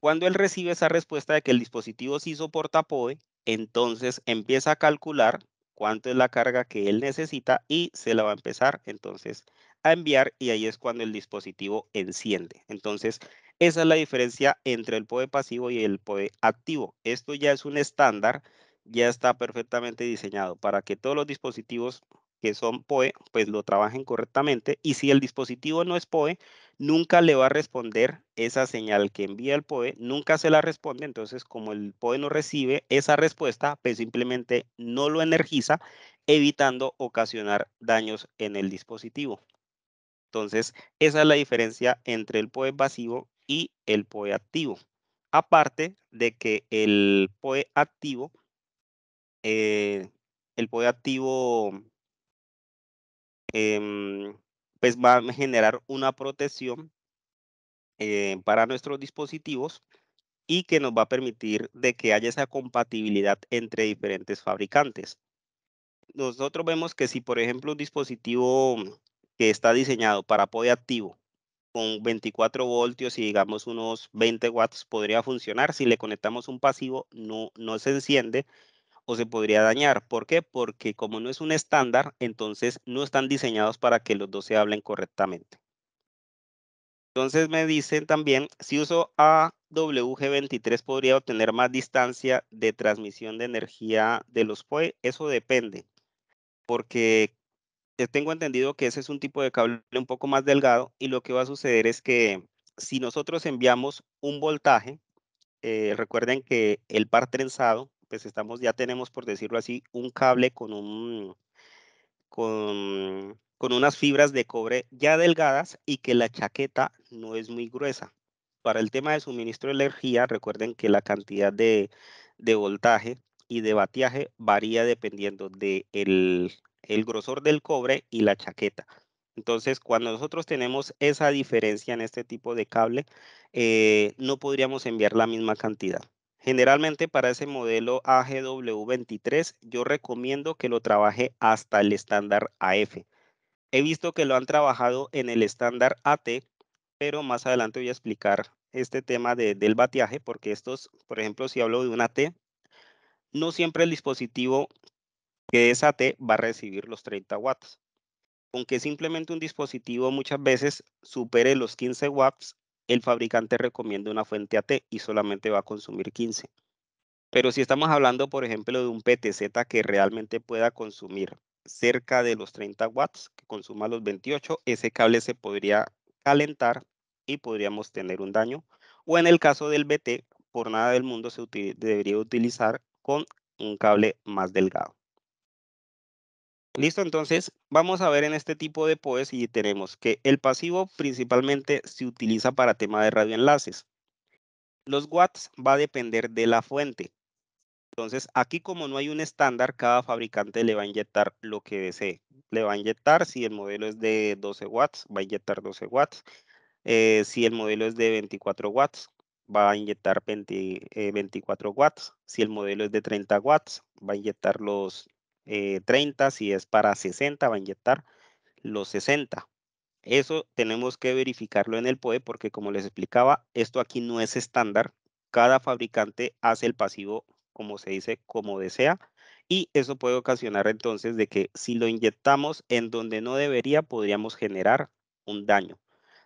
Cuando él recibe esa respuesta de que el dispositivo sí soporta POE, entonces empieza a calcular cuánto es la carga que él necesita y se la va a empezar entonces a enviar y ahí es cuando el dispositivo enciende. Entonces, esa es la diferencia entre el POE pasivo y el POE activo. Esto ya es un estándar, ya está perfectamente diseñado para que todos los dispositivos que son POE, pues lo trabajen correctamente. Y si el dispositivo no es POE, nunca le va a responder esa señal que envía el POE, nunca se la responde. Entonces, como el POE no recibe esa respuesta, pues simplemente no lo energiza, evitando ocasionar daños en el dispositivo. Entonces, esa es la diferencia entre el POE pasivo y el POE activo. Aparte de que el POE activo, eh, el POE activo em, pues va a generar una protección eh, para nuestros dispositivos y que nos va a permitir de que haya esa compatibilidad entre diferentes fabricantes. Nosotros vemos que si, por ejemplo, un dispositivo que está diseñado para POE activo con 24 voltios y digamos unos 20 watts podría funcionar. Si le conectamos un pasivo, no, no se enciende o se podría dañar. ¿Por qué? Porque como no es un estándar, entonces no están diseñados para que los dos se hablen correctamente. Entonces me dicen también, si uso AWG23 podría obtener más distancia de transmisión de energía de los POE. Eso depende, porque eh, tengo entendido que ese es un tipo de cable un poco más delgado y lo que va a suceder es que si nosotros enviamos un voltaje, eh, recuerden que el par trenzado, pues estamos, ya tenemos, por decirlo así, un cable con, un, con, unas fibras de cobre ya delgadas y que la chaqueta no es muy gruesa. Para el tema de suministro de energía, recuerden que la cantidad de, voltaje y de batiaje varía dependiendo del de el grosor del cobre y la chaqueta. Entonces, cuando nosotros tenemos esa diferencia en este tipo de cable, eh, no podríamos enviar la misma cantidad. Generalmente para ese modelo AGW23 yo recomiendo que lo trabaje hasta el estándar AF. He visto que lo han trabajado en el estándar AT, pero más adelante voy a explicar este tema del bateaje porque estos, por ejemplo, si hablo de un AT, no siempre el dispositivo que esa T va a recibir los 30 watts. Aunque simplemente un dispositivo muchas veces supere los 15 watts, el fabricante recomienda una fuente AT y solamente va a consumir 15. Pero si estamos hablando, por ejemplo, de un PTZ que realmente pueda consumir cerca de los 30 watts, que consuma los 28, ese cable se podría calentar y podríamos tener un daño. O en el caso del BT, por nada del mundo se debería utilizar con un cable más delgado. Listo, entonces vamos a ver en este tipo de POEs y tenemos que el pasivo principalmente se utiliza para tema de radioenlaces. Los watts va a depender de la fuente. Entonces aquí como no hay un estándar, cada fabricante le va a inyectar lo que desee. Le va a inyectar, si el modelo es de 12 watts, va a inyectar 12 eh, eh, watts. si el modelo es de 24 watts, va a inyectar 24 watts. Si el modelo es de 30 watts, va a inyectar los 30, eh, si es para 60, va a inyectar los 60. Eso tenemos que verificarlo en el POE porque como les explicaba, esto aquí no es estándar. Cada fabricante hace el pasivo, como se dice, como desea. Y eso puede ocasionar entonces de que si lo inyectamos en donde no debería, podríamos generar un daño.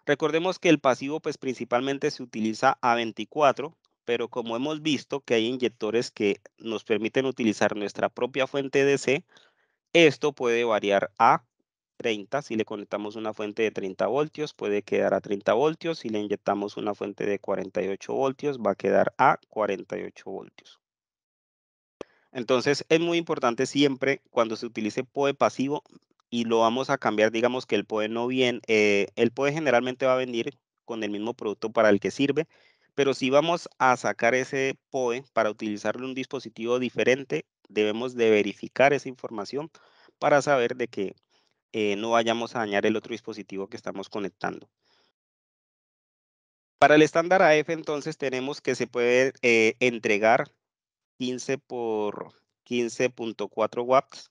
Recordemos que el pasivo pues principalmente se utiliza a 24 pero como hemos visto que hay inyectores que nos permiten utilizar nuestra propia fuente DC, esto puede variar a 30, si le conectamos una fuente de 30 voltios puede quedar a 30 voltios, si le inyectamos una fuente de 48 voltios va a quedar a 48 voltios. Entonces es muy importante siempre cuando se utilice POE pasivo y lo vamos a cambiar, digamos que el POE no bien, eh, el POE generalmente va a venir con el mismo producto para el que sirve pero si vamos a sacar ese POE para utilizarle un dispositivo diferente, debemos de verificar esa información para saber de que eh, no vayamos a dañar el otro dispositivo que estamos conectando. Para el estándar AF entonces tenemos que se puede eh, entregar 15 por 15.4 watts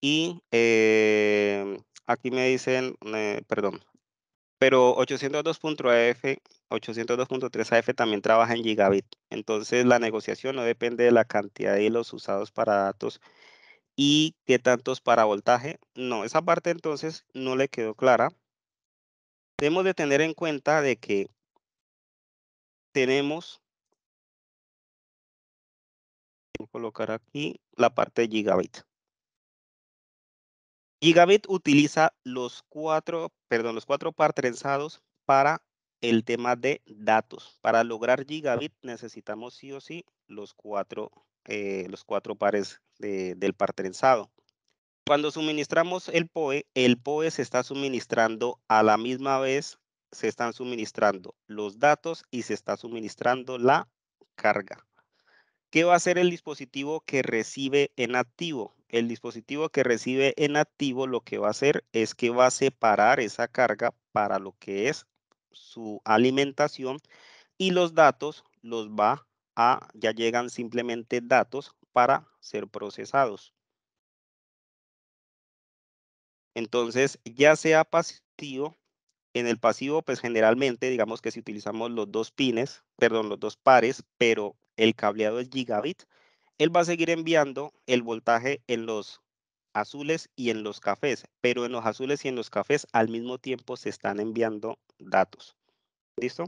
y eh, aquí me dicen, perdón, pero 802.af, 802.3af también trabaja en gigabit. Entonces la negociación no depende de la cantidad de hilos usados para datos y qué tantos para voltaje. No, esa parte entonces no le quedó clara. Debemos de tener en cuenta de que tenemos voy a colocar aquí la parte de gigabit. Gigabit utiliza los cuatro perdón, los cuatro trenzados para el tema de datos. Para lograr gigabit necesitamos sí o sí los cuatro, eh, los cuatro pares del del trenzado. Cuando suministramos el POE, el POE se está suministrando a la misma vez, se están suministrando los datos y se está suministrando la carga. ¿Qué va a hacer el dispositivo que recibe en activo? el dispositivo que recibe en activo lo que va a hacer es que va a separar esa carga para lo que es su alimentación y los datos los va a, ya llegan simplemente datos para ser procesados. Entonces, ya sea pasivo, en el pasivo, pues generalmente, digamos que si utilizamos los dos pines, perdón, los dos pares, pero el cableado es gigabit, él va a seguir enviando el voltaje en los azules y en los cafés, pero en los azules y en los cafés al mismo tiempo se están enviando datos. ¿Listo?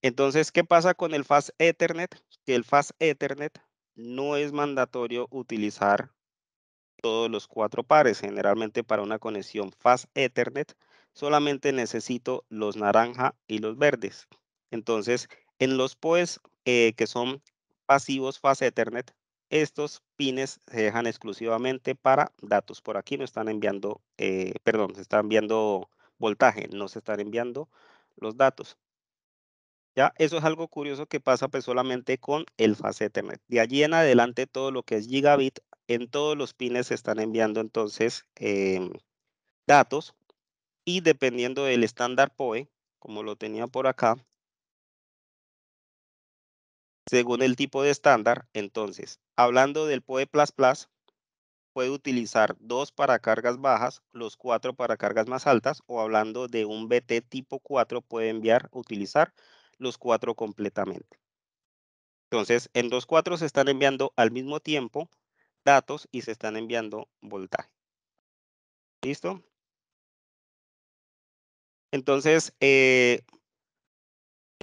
Entonces, ¿qué pasa con el Fast Ethernet? Que el Fast Ethernet no es mandatorio utilizar todos los cuatro pares. Generalmente para una conexión Fast Ethernet solamente necesito los naranja y los verdes. Entonces, en los POEs eh, que son pasivos fase Ethernet, estos pines se dejan exclusivamente para datos. Por aquí no están enviando, eh, perdón, se están enviando voltaje, no se están enviando los datos. Ya, eso es algo curioso que pasa pues solamente con el fase Ethernet. De allí en adelante todo lo que es gigabit, en todos los pines se están enviando entonces em, datos y dependiendo del estándar POE, como lo tenía por acá, según el tipo de estándar. Entonces, hablando del PoE++, puede utilizar dos para cargas bajas, los cuatro para cargas más altas, o hablando de un BT tipo 4, puede enviar, utilizar los cuatro completamente. Entonces, en dos cuatro se están enviando al mismo tiempo datos y se están enviando voltaje. ¿Listo? Entonces, eh,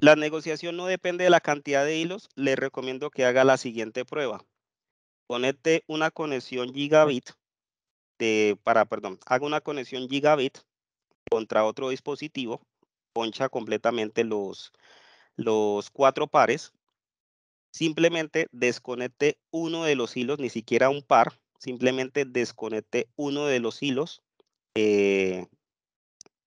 la negociación no depende de la cantidad de hilos. Les recomiendo que haga la siguiente prueba. Ponete una conexión gigabit de, para, perdón, haga una conexión gigabit contra otro dispositivo, poncha completamente los, los cuatro pares, simplemente desconecte uno de los hilos, ni siquiera un par, simplemente desconecte uno de los hilos eh,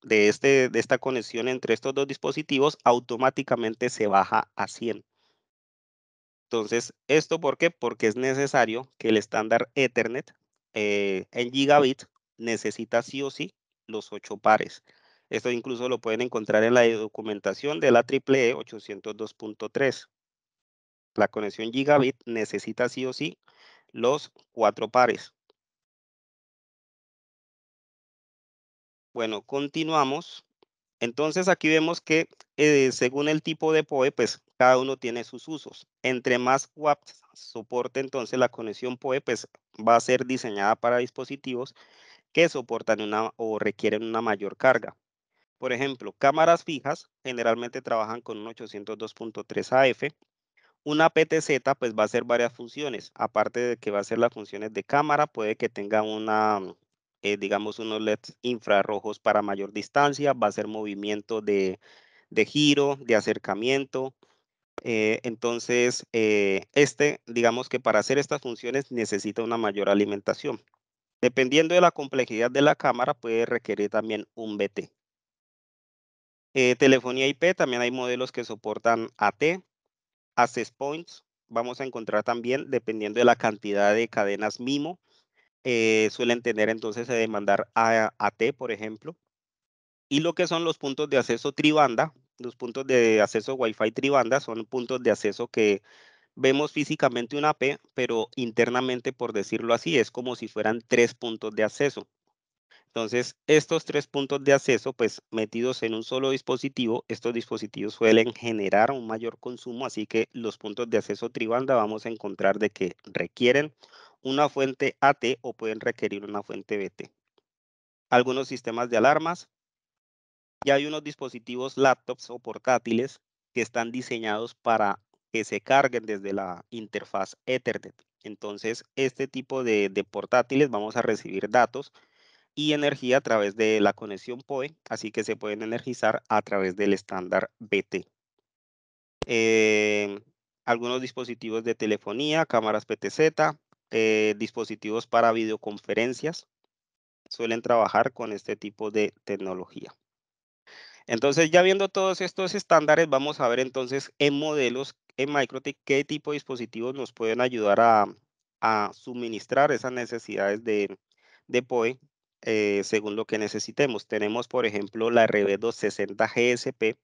de, este, de esta conexión entre estos dos dispositivos automáticamente se baja a 100. Entonces, ¿esto por qué? Porque es necesario que el estándar Ethernet eh, en gigabit necesita sí o sí los ocho pares. Esto incluso lo pueden encontrar en la documentación de la triple 802.3. E la conexión gigabit necesita sí o sí los cuatro pares. Bueno, continuamos. Entonces aquí vemos que eh, según el tipo de POE, pues cada uno tiene sus usos. Entre más WAP soporte entonces la conexión POE, pues va a ser diseñada para dispositivos que soportan una o requieren una mayor carga. Por ejemplo, cámaras fijas generalmente trabajan con un 802.3 AF. Una PTZ pues va a ser varias funciones. Aparte de que va a ser las funciones de cámara, puede que tenga una eh, digamos, unos LEDs infrarrojos para mayor distancia, va a ser movimiento de, giro, de acercamiento. Eh, entonces, eh, este, digamos que para hacer estas funciones necesita una mayor alimentación. Dependiendo de la complejidad de la cámara, puede requerir también un BT. telefonía IP, también hay modelos que soportan AT, Access Points, vamos a encontrar también, dependiendo de la cantidad de cadenas MIMO, eh, suelen tener entonces a eh, demandar a AT, por ejemplo, y lo que son los puntos de acceso tribanda, los puntos de acceso Wi-Fi tribanda son puntos de acceso que vemos físicamente una AP, pero internamente, por decirlo así, es como si fueran tres puntos de acceso. Entonces, estos tres puntos de acceso, pues metidos en un solo dispositivo, estos dispositivos suelen generar un mayor consumo, así que los puntos de acceso tribanda vamos a encontrar de que requieren una fuente AT o pueden requerir una fuente BT. Algunos sistemas de alarmas. Y hay unos dispositivos laptops o portátiles que están diseñados para que se carguen desde la interfaz Ethernet. Entonces, este tipo de, de portátiles vamos a recibir datos y energía a través de la conexión PoE, así que se pueden energizar a través del estándar BT. Em, algunos dispositivos de telefonía, cámaras PTZ, eh, dispositivos para videoconferencias suelen trabajar con este tipo de tecnología. Entonces, ya viendo todos estos estándares, vamos a ver entonces en modelos en MicroTik qué tipo de dispositivos nos pueden ayudar a, suministrar esas necesidades de, POE eh, según lo que necesitemos. Tenemos, por ejemplo, la RB260 GSP.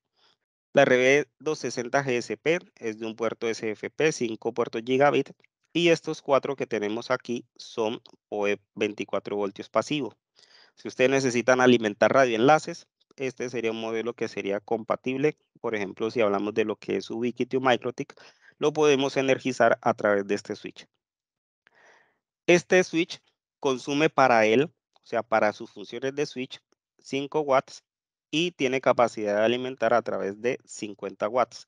La RB260 GSP es de un puerto SFP, 5 puertos gigabit, y estos cuatro que tenemos aquí son OE 24 voltios pasivo. Si ustedes necesitan alimentar radioenlaces, este sería un modelo que sería compatible. Por ejemplo, si hablamos de lo que es Ubiquiti o Microtik, lo podemos energizar a través de este switch. Este switch consume para él, o sea, para sus funciones de switch, 5 watts y tiene capacidad de alimentar a través de 50 watts.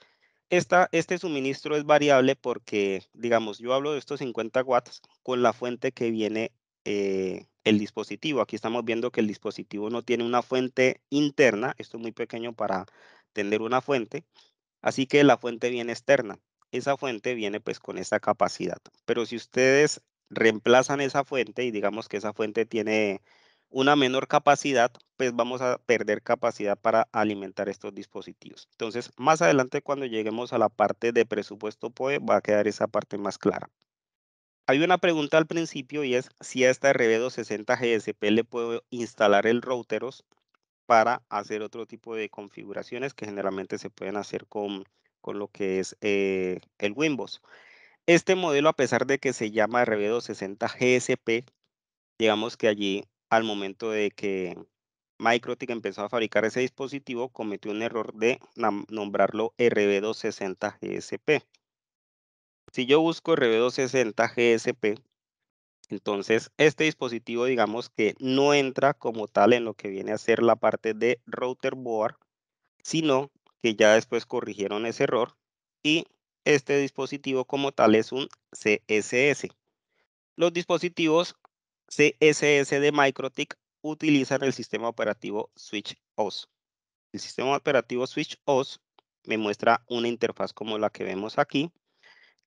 Esta, este suministro es variable porque, digamos, yo hablo de estos 50 watts con la fuente que viene eh, el dispositivo. Aquí estamos viendo que el dispositivo no tiene una fuente interna. Esto es muy pequeño para tener una fuente. Así que la fuente viene externa. Esa fuente viene pues con esa capacidad. Pero si ustedes reemplazan esa fuente y digamos que esa fuente tiene una menor capacidad, pues vamos a perder capacidad para alimentar estos dispositivos. Entonces, más adelante cuando lleguemos a la parte de presupuesto POE, va a quedar esa parte más clara. Hay una pregunta al principio y es si a esta RB260GSP le puedo instalar el routeros para hacer otro tipo de configuraciones que generalmente se pueden hacer con, lo que es eh, el Windows. Este modelo, a pesar de que se llama RB260 GSP, digamos que allí al momento de que Microtik empezó a fabricar ese dispositivo, cometió un error de nombrarlo RB260GSP. Si yo busco RB260GSP, entonces este dispositivo digamos que no entra como tal en lo que viene a ser la parte de router board, sino que ya después corrigieron ese error y este dispositivo como tal es un CSS. Los dispositivos CSS de MikroTik utilizan el sistema operativo Switch OS. El sistema operativo Switch OS me muestra una interfaz como la que vemos aquí,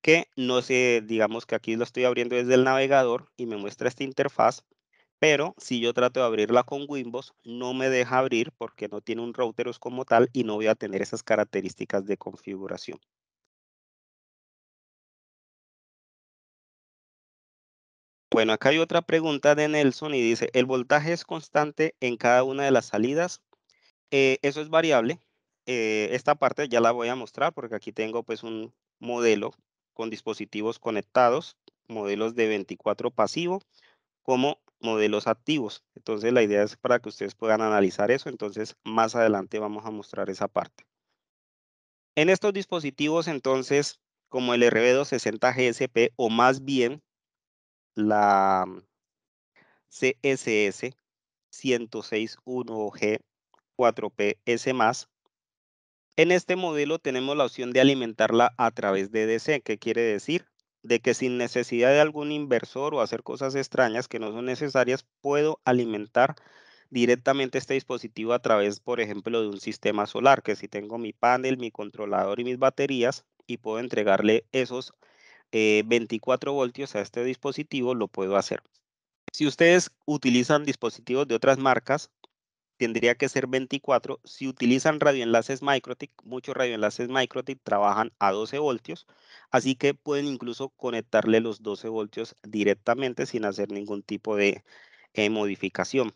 que no sé, digamos que aquí lo estoy abriendo desde el navegador y me muestra esta interfaz, pero si yo trato de abrirla con Windows, no me deja abrir porque no tiene un router como tal y no voy a tener esas características de configuración. Bueno, acá hay otra pregunta de Nelson y dice, ¿el voltaje es constante en cada una de las salidas? Eh, eso es variable. Eh, esta parte ya la voy a mostrar porque aquí tengo pues un modelo con dispositivos conectados, modelos de 24 pasivo como modelos activos. Entonces la idea es para que ustedes puedan analizar eso. Entonces más adelante vamos a mostrar esa parte. En estos dispositivos entonces, como el RB260GSP o más bien la CSS 106.1G 4PS+. En este modelo tenemos la opción de alimentarla a través de DC, que quiere decir de que sin necesidad de algún inversor o hacer cosas extrañas que no son necesarias, puedo alimentar directamente este dispositivo a través, por ejemplo, de un sistema solar, que si tengo mi panel, mi controlador y mis baterías, y puedo entregarle esos 24 eh, voltios a este dispositivo, lo puedo hacer. Si ustedes utilizan dispositivos de otras marcas, tendría que ser 24. Si utilizan radioenlaces microTIC, muchos radioenlaces microTIC trabajan a 12 voltios, así que pueden incluso conectarle los 12 voltios directamente sin hacer ningún tipo de eh, modificación.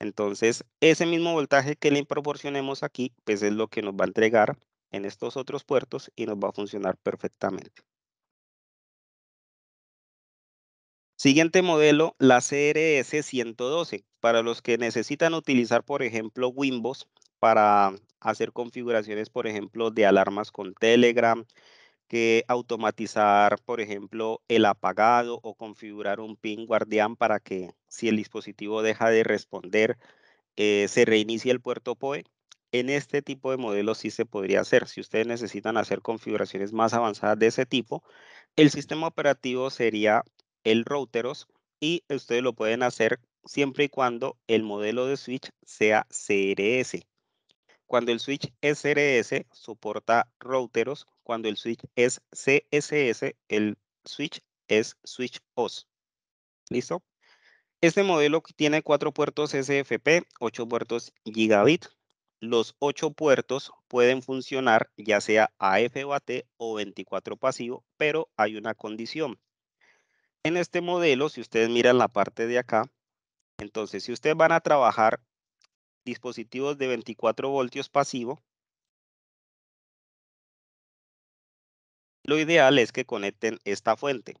Entonces, ese mismo voltaje que le proporcionemos aquí, pues es lo que nos va a entregar en estos otros puertos y nos va a funcionar perfectamente. Siguiente modelo, la CRS 112, para los que necesitan utilizar, por ejemplo, Windows para hacer configuraciones, por ejemplo, de alarmas con Telegram, que automatizar, por ejemplo, el apagado o configurar un pin guardián para que si el dispositivo deja de responder, eh, se reinicie el puerto POE. En este tipo de modelos sí se podría hacer. Si ustedes necesitan hacer configuraciones más avanzadas de ese tipo, el sistema operativo sería el routeros y ustedes lo pueden hacer siempre y cuando el modelo de switch sea CRS. Cuando el switch es CRS, soporta routeros. Cuando el switch es CSS, el switch es switch OS. ¿Listo? Este modelo tiene cuatro puertos SFP, ocho puertos gigabit. Los ocho puertos pueden funcionar ya sea AF o AT o 24 pasivo, pero hay una condición. En este modelo, si ustedes miran la parte de acá, entonces si ustedes van a trabajar dispositivos de 24 voltios pasivo, lo ideal es que conecten esta fuente.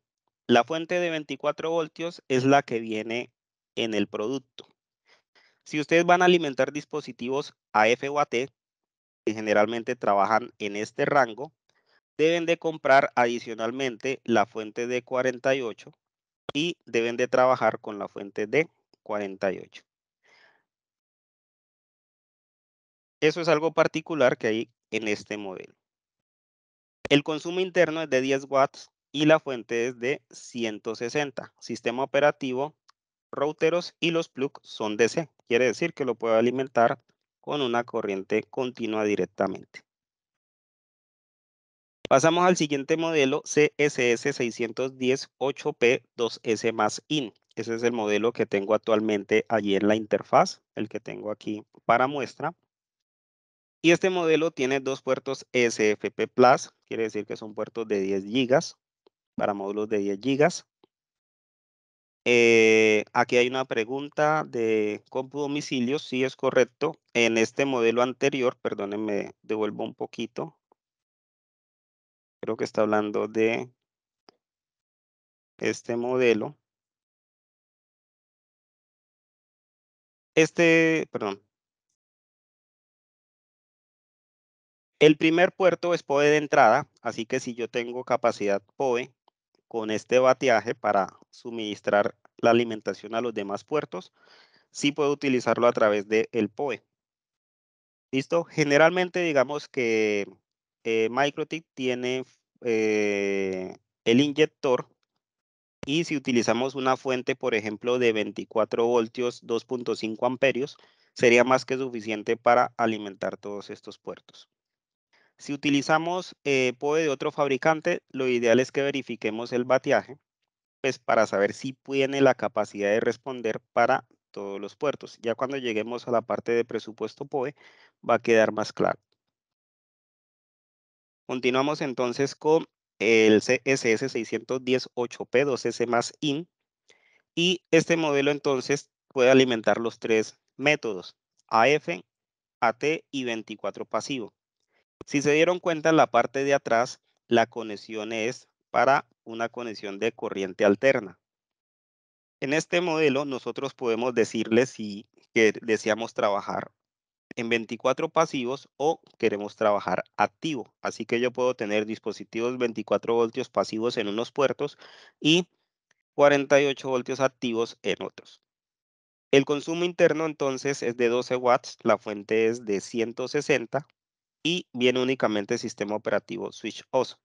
La fuente de 24 voltios es la que viene en el producto. Si ustedes van a alimentar dispositivos AF o AT, que generalmente trabajan en este rango, deben de comprar adicionalmente la fuente de 48 y deben de trabajar con la fuente de 48. Eso es algo particular que hay en este modelo. El consumo interno es de 10 watts y la fuente es de 160. Sistema operativo, routeros y los plugs son DC. Quiere decir que lo puedo alimentar con una corriente continua directamente. Pasamos al siguiente modelo CSS 618P2S más IN. Ese es el modelo que tengo actualmente allí en la interfaz, el que tengo aquí para muestra. Y este modelo tiene dos puertos SFP Plus, quiere decir que son puertos de 10 GB, para módulos de 10 GB. Eh, aquí hay una pregunta de compu domicilio, si es correcto. En este modelo anterior, perdónenme, devuelvo un poquito creo que está hablando de este modelo. Este, perdón. El primer puerto es POE de entrada, así que si yo tengo capacidad POE con este bateaje para suministrar la alimentación a los demás puertos, sí puedo utilizarlo a través del el POE. ¿Listo? Generalmente digamos que eh, tiene eh, el inyector y si utilizamos una fuente, por ejemplo, de 24 voltios, 2.5 amperios, sería más que suficiente para alimentar todos estos puertos. Si utilizamos eh, POE de otro fabricante, lo ideal es que verifiquemos el bateaje, pues para saber si tiene la capacidad de responder para todos los puertos. Ya cuando lleguemos a la parte de presupuesto POE, va a quedar más claro. Continuamos entonces con el CSS 618P2S más IN. Y este modelo entonces puede alimentar los tres métodos, AF, AT y 24 pasivo. Si se dieron cuenta, en la parte de atrás, la conexión es para una conexión de corriente alterna. En este modelo, nosotros podemos decirle si que deseamos trabajar en 24 pasivos o queremos trabajar activo. Así que yo puedo tener dispositivos 24 voltios pasivos en unos puertos y 48 voltios activos en otros. El consumo interno entonces es de 12 watts, la fuente es de 160 y viene únicamente el sistema operativo Switch OS.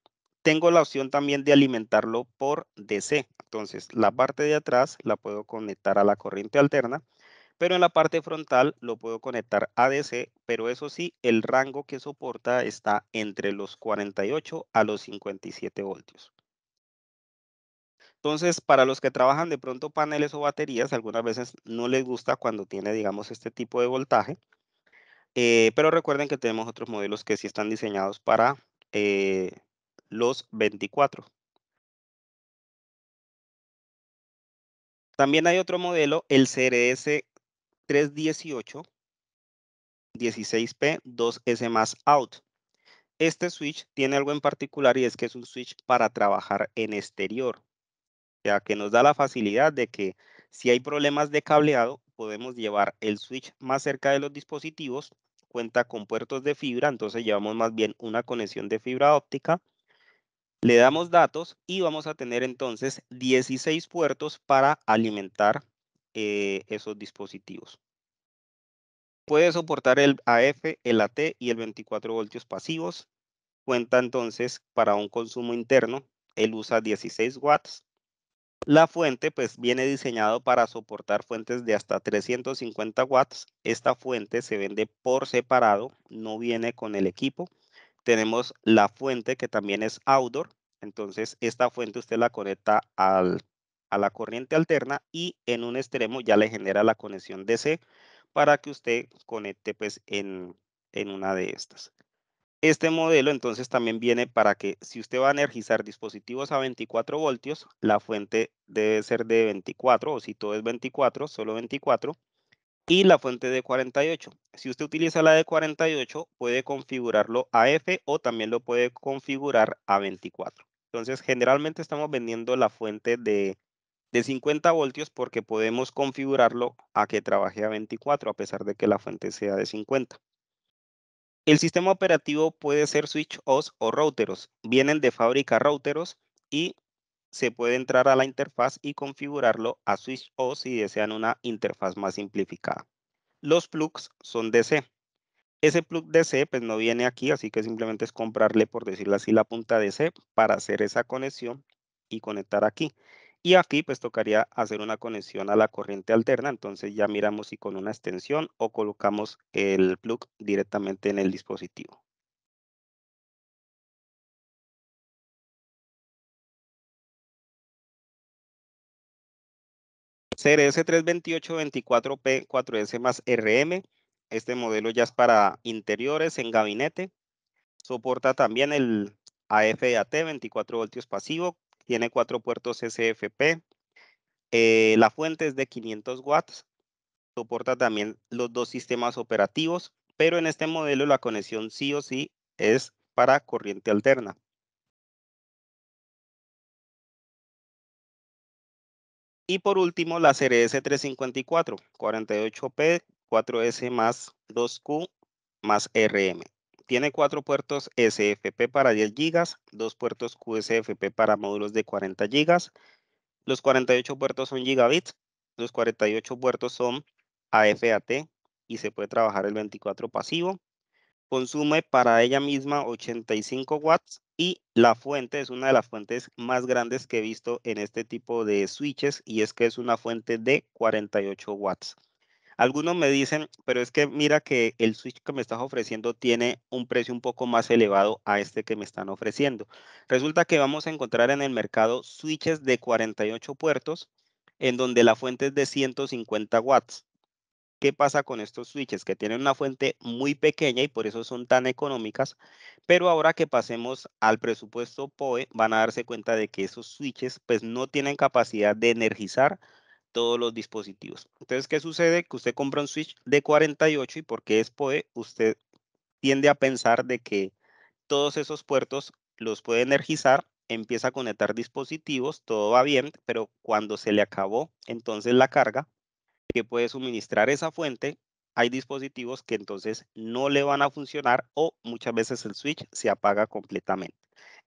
Tengo la opción también de alimentarlo por DC, entonces la parte de atrás la puedo conectar a la corriente alterna pero en la parte frontal lo puedo conectar ADC, pero eso sí, el rango que soporta está entre los 48 a los 57 voltios. Entonces, para los que trabajan de pronto paneles o baterías, algunas veces no les gusta cuando tiene, digamos, este tipo de voltaje. Eh, pero recuerden que tenemos otros modelos que sí están diseñados para eh, los 24. También hay otro modelo, el CRS 318 16P 2S más out. Este switch tiene algo en particular y es que es un switch para trabajar en exterior, ya que nos da la facilidad de que si hay problemas de cableado, podemos llevar el switch más cerca de los dispositivos, cuenta con puertos de fibra, entonces llevamos más bien una conexión de fibra óptica, le damos datos y vamos a tener entonces 16 puertos para alimentar eh, esos dispositivos. Puede soportar el AF, el AT y el 24 voltios pasivos. Cuenta entonces para un consumo interno. Él usa 16 watts. La fuente pues viene diseñado para soportar fuentes de hasta 350 watts. Esta fuente se vende por separado, no viene con el equipo. Tenemos la fuente que también es outdoor. Entonces esta fuente usted la conecta al a la corriente alterna y en un extremo ya le genera la conexión DC para que usted conecte pues en, en una de estas. Este modelo entonces también viene para que si usted va a energizar dispositivos a 24 voltios, la fuente debe ser de 24 o si todo es 24, solo 24 y la fuente de 48. Si usted utiliza la de 48, puede configurarlo a F o también lo puede configurar a 24. Entonces, generalmente estamos vendiendo la fuente de de 50 voltios porque podemos configurarlo a que trabaje a 24 a pesar de que la fuente sea de 50. El sistema operativo puede ser switch OS o routeros. Vienen de fábrica routeros y se puede entrar a la interfaz y configurarlo a switch OS si desean una interfaz más simplificada. Los plugs son DC. Ese plug DC pues, no viene aquí, así que simplemente es comprarle, por decirlo así, la punta DC para hacer esa conexión y conectar aquí. Y aquí pues tocaría hacer una conexión a la corriente alterna, entonces ya miramos si con una extensión o colocamos el plug directamente en el dispositivo. CRS32824P4S más RM, este modelo ya es para interiores en gabinete, soporta también el AFAT 24 voltios pasivo tiene cuatro puertos SFP, eh, la fuente es de 500 watts, soporta también los dos sistemas operativos, pero en este modelo la conexión sí o sí es para corriente alterna. Y por último, la CRS 354, 48P, 4S más 2Q más RM. Tiene cuatro puertos SFP para 10 GB, dos puertos QSFP para módulos de 40 GB. Los 48 puertos son gigabits, los 48 puertos son AFAT y se puede trabajar el 24 pasivo. Consume para ella misma 85 watts y la fuente es una de las fuentes más grandes que he visto en este tipo de switches y es que es una fuente de 48 watts. Algunos me dicen, pero es que mira que el switch que me estás ofreciendo tiene un precio un poco más elevado a este que me están ofreciendo. Resulta que vamos a encontrar en el mercado switches de 48 puertos en donde la fuente es de 150 watts. ¿Qué pasa con estos switches? Que tienen una fuente muy pequeña y por eso son tan económicas, pero ahora que pasemos al presupuesto POE, van a darse cuenta de que esos switches pues no tienen capacidad de energizar todos los dispositivos. Entonces, ¿qué sucede? Que usted compra un switch de 48 y porque es PoE, usted tiende a pensar de que todos esos puertos los puede energizar, empieza a conectar dispositivos, todo va bien, pero cuando se le acabó entonces la carga que puede suministrar esa fuente, hay dispositivos que entonces no le van a funcionar o muchas veces el switch se apaga completamente.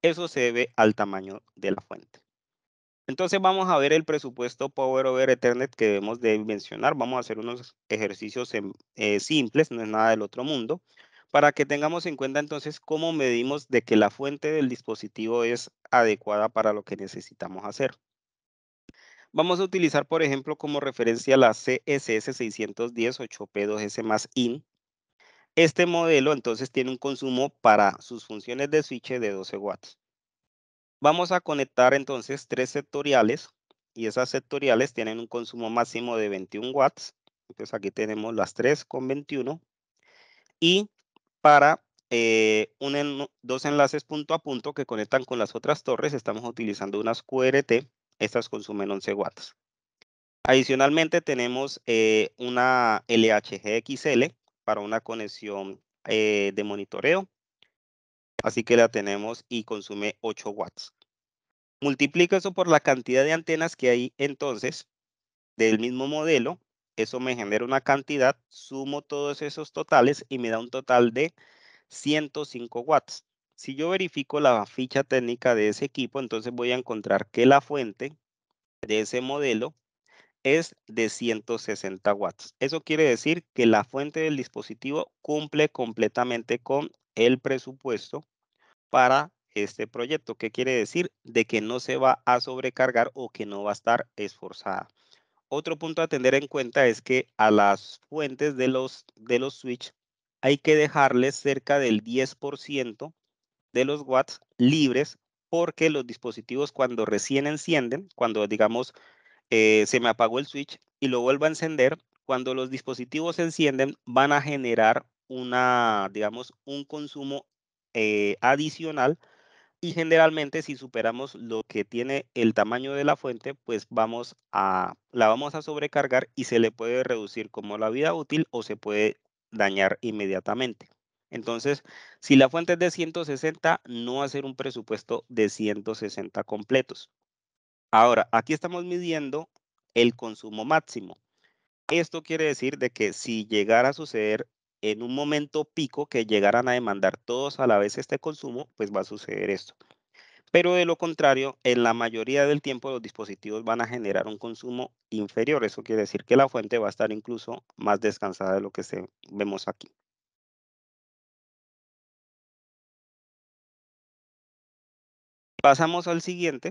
Eso se debe al tamaño de la fuente. Entonces vamos a ver el presupuesto Power Over Ethernet que debemos de mencionar. Vamos a hacer unos ejercicios eh, simples, no es nada del otro mundo, para que tengamos en cuenta entonces cómo medimos de que la fuente del dispositivo es adecuada para lo que necesitamos hacer. Vamos a utilizar, por ejemplo, como referencia la CSS 610 p 2 s más IN. Este modelo entonces tiene un consumo para sus funciones de switch de 12 watts. Vamos a conectar entonces tres sectoriales y esas sectoriales tienen un consumo máximo de 21 watts. Entonces aquí tenemos las tres con 21. Y para eh, dos enlaces punto a punto que conectan con las otras torres, estamos utilizando unas QRT. Estas consumen 11 watts. Adicionalmente tenemos eh, una LHGXL para una conexión eh, de monitoreo. Así que la tenemos y consume 8 watts. Multiplico eso por la cantidad de antenas que hay entonces del mismo modelo. Eso me genera una cantidad, sumo todos esos totales y me da un total de 105 watts. Si yo verifico la ficha técnica de ese equipo, entonces voy a encontrar que la fuente de ese modelo es de 160 watts. Eso quiere decir que la fuente del dispositivo cumple completamente con el presupuesto para este proyecto. ¿Qué quiere decir? De que no se va a sobrecargar o que no va a estar esforzada. Otro punto a tener en cuenta es que a las fuentes de los, de los switch hay que dejarles cerca del 10% de los watts libres porque los dispositivos cuando recién encienden, cuando digamos eh, se me apagó el switch y lo vuelvo a encender, cuando los dispositivos se encienden van a generar una, digamos, un consumo eh, adicional y generalmente si superamos lo que tiene el tamaño de la fuente, pues vamos a, la vamos a sobrecargar y se le puede reducir como la vida útil o se puede dañar inmediatamente. Entonces, si la fuente es de 160, no hacer un presupuesto de 160 completos. Ahora, aquí estamos midiendo el consumo máximo. Esto quiere decir de que si llegara a suceder en un momento pico que llegaran a demandar todos a la vez este consumo, pues va a suceder esto. Pero de lo contrario, en la mayoría del tiempo los dispositivos van a generar un consumo inferior. Eso quiere decir que la fuente va a estar incluso más descansada de lo que vemos aquí. Pasamos al siguiente.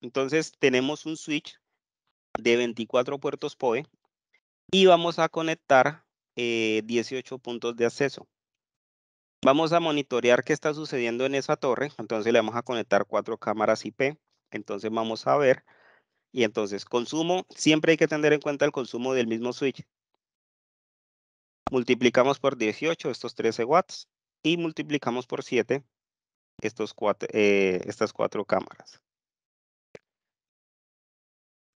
Entonces tenemos un switch de 24 puertos POE y vamos a conectar 18 eh, puntos de acceso. Vamos a monitorear qué está sucediendo en esa torre. Entonces le vamos a conectar cuatro cámaras IP. Entonces vamos a ver. Y entonces consumo, siempre hay que tener en cuenta el consumo del mismo switch. Multiplicamos por 18 estos 13 watts y multiplicamos por 7 estos eh, estas cuatro cámaras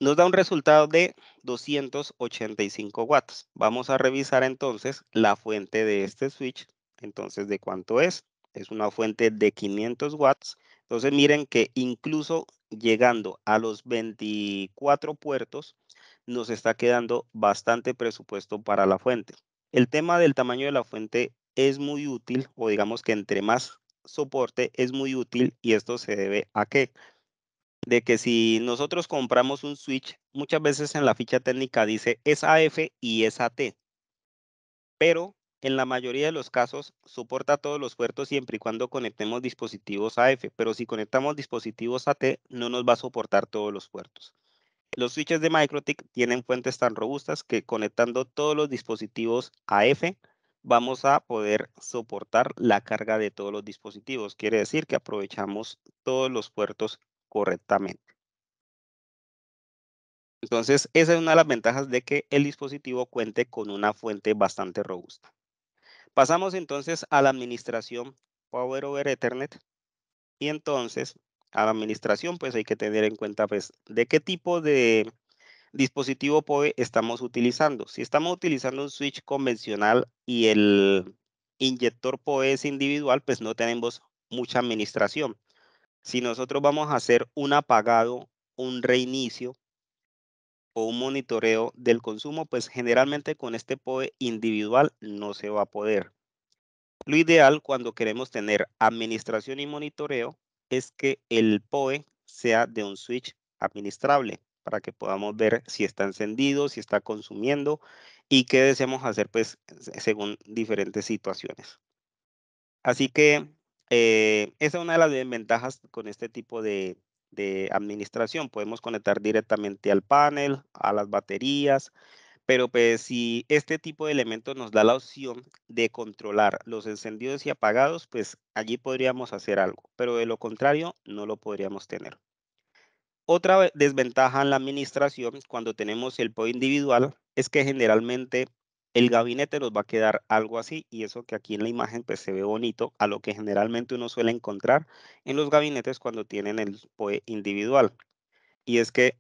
nos da un resultado de 285 watts. Vamos a revisar entonces la fuente de este switch. Entonces, ¿de cuánto es? Es una fuente de 500 watts. Entonces, miren que incluso llegando a los 24 puertos, nos está quedando bastante presupuesto para la fuente. El tema del tamaño de la fuente es muy útil, o digamos que entre más soporte es muy útil, y esto se debe a que de que si nosotros compramos un switch, muchas veces en la ficha técnica dice es AF y es AT, pero en la mayoría de los casos soporta todos los puertos siempre y cuando conectemos dispositivos AF, pero si conectamos dispositivos AT no nos va a soportar todos los puertos. Los switches de MikroTik tienen fuentes tan robustas que conectando todos los dispositivos AF vamos a poder soportar la carga de todos los dispositivos. Quiere decir que aprovechamos todos los puertos correctamente. Entonces, esa es una de las ventajas de que el dispositivo cuente con una fuente bastante robusta. Pasamos entonces a la administración Power over Ethernet. Y entonces, a la administración, pues hay que tener en cuenta, pues, de qué tipo de dispositivo POE estamos utilizando. Si estamos utilizando un switch convencional y el inyector POE es individual, pues no tenemos mucha administración. Si nosotros vamos a hacer un apagado, un reinicio o un monitoreo del consumo, pues generalmente con este POE individual no se va a poder. Lo ideal cuando queremos tener administración y monitoreo es que el POE sea de un switch administrable para que podamos ver si está encendido, si está consumiendo y qué deseamos hacer pues según diferentes situaciones. Así que eh, esa es una de las ventajas con este tipo de, administración. Podemos conectar directamente al panel, a las baterías, pero pues si este tipo de elementos nos da la opción de controlar los encendidos y apagados, pues allí podríamos hacer algo, pero de lo contrario no lo podríamos tener. Otra desventaja en la administración cuando tenemos el poder individual es que generalmente el gabinete nos va a quedar algo así y eso que aquí en la imagen pues se ve bonito a lo que generalmente uno suele encontrar en los gabinetes cuando tienen el POE individual. Y es que,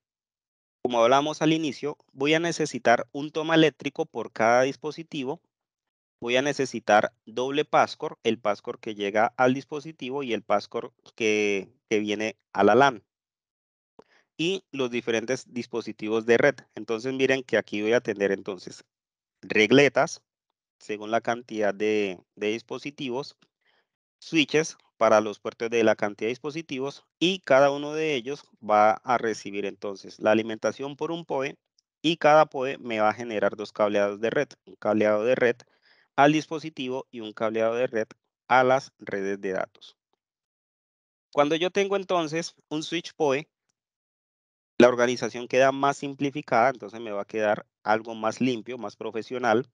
como hablamos al inicio, voy a necesitar un toma eléctrico por cada dispositivo. Voy a necesitar doble PASCOR, el PASCOR que llega al dispositivo y el PASCOR que, que viene a la LAN y los diferentes dispositivos de red. Entonces miren que aquí voy a tener entonces regletas según la cantidad de, dispositivos, switches para los puertos de la cantidad de dispositivos y cada uno de ellos va a recibir entonces la alimentación por un POE y cada POE me va a generar dos cableados de red, un cableado de red al dispositivo y un cableado de red a las redes de datos. Cuando yo tengo entonces un switch POE, la organización queda más simplificada, entonces me va a quedar algo más limpio, más profesional.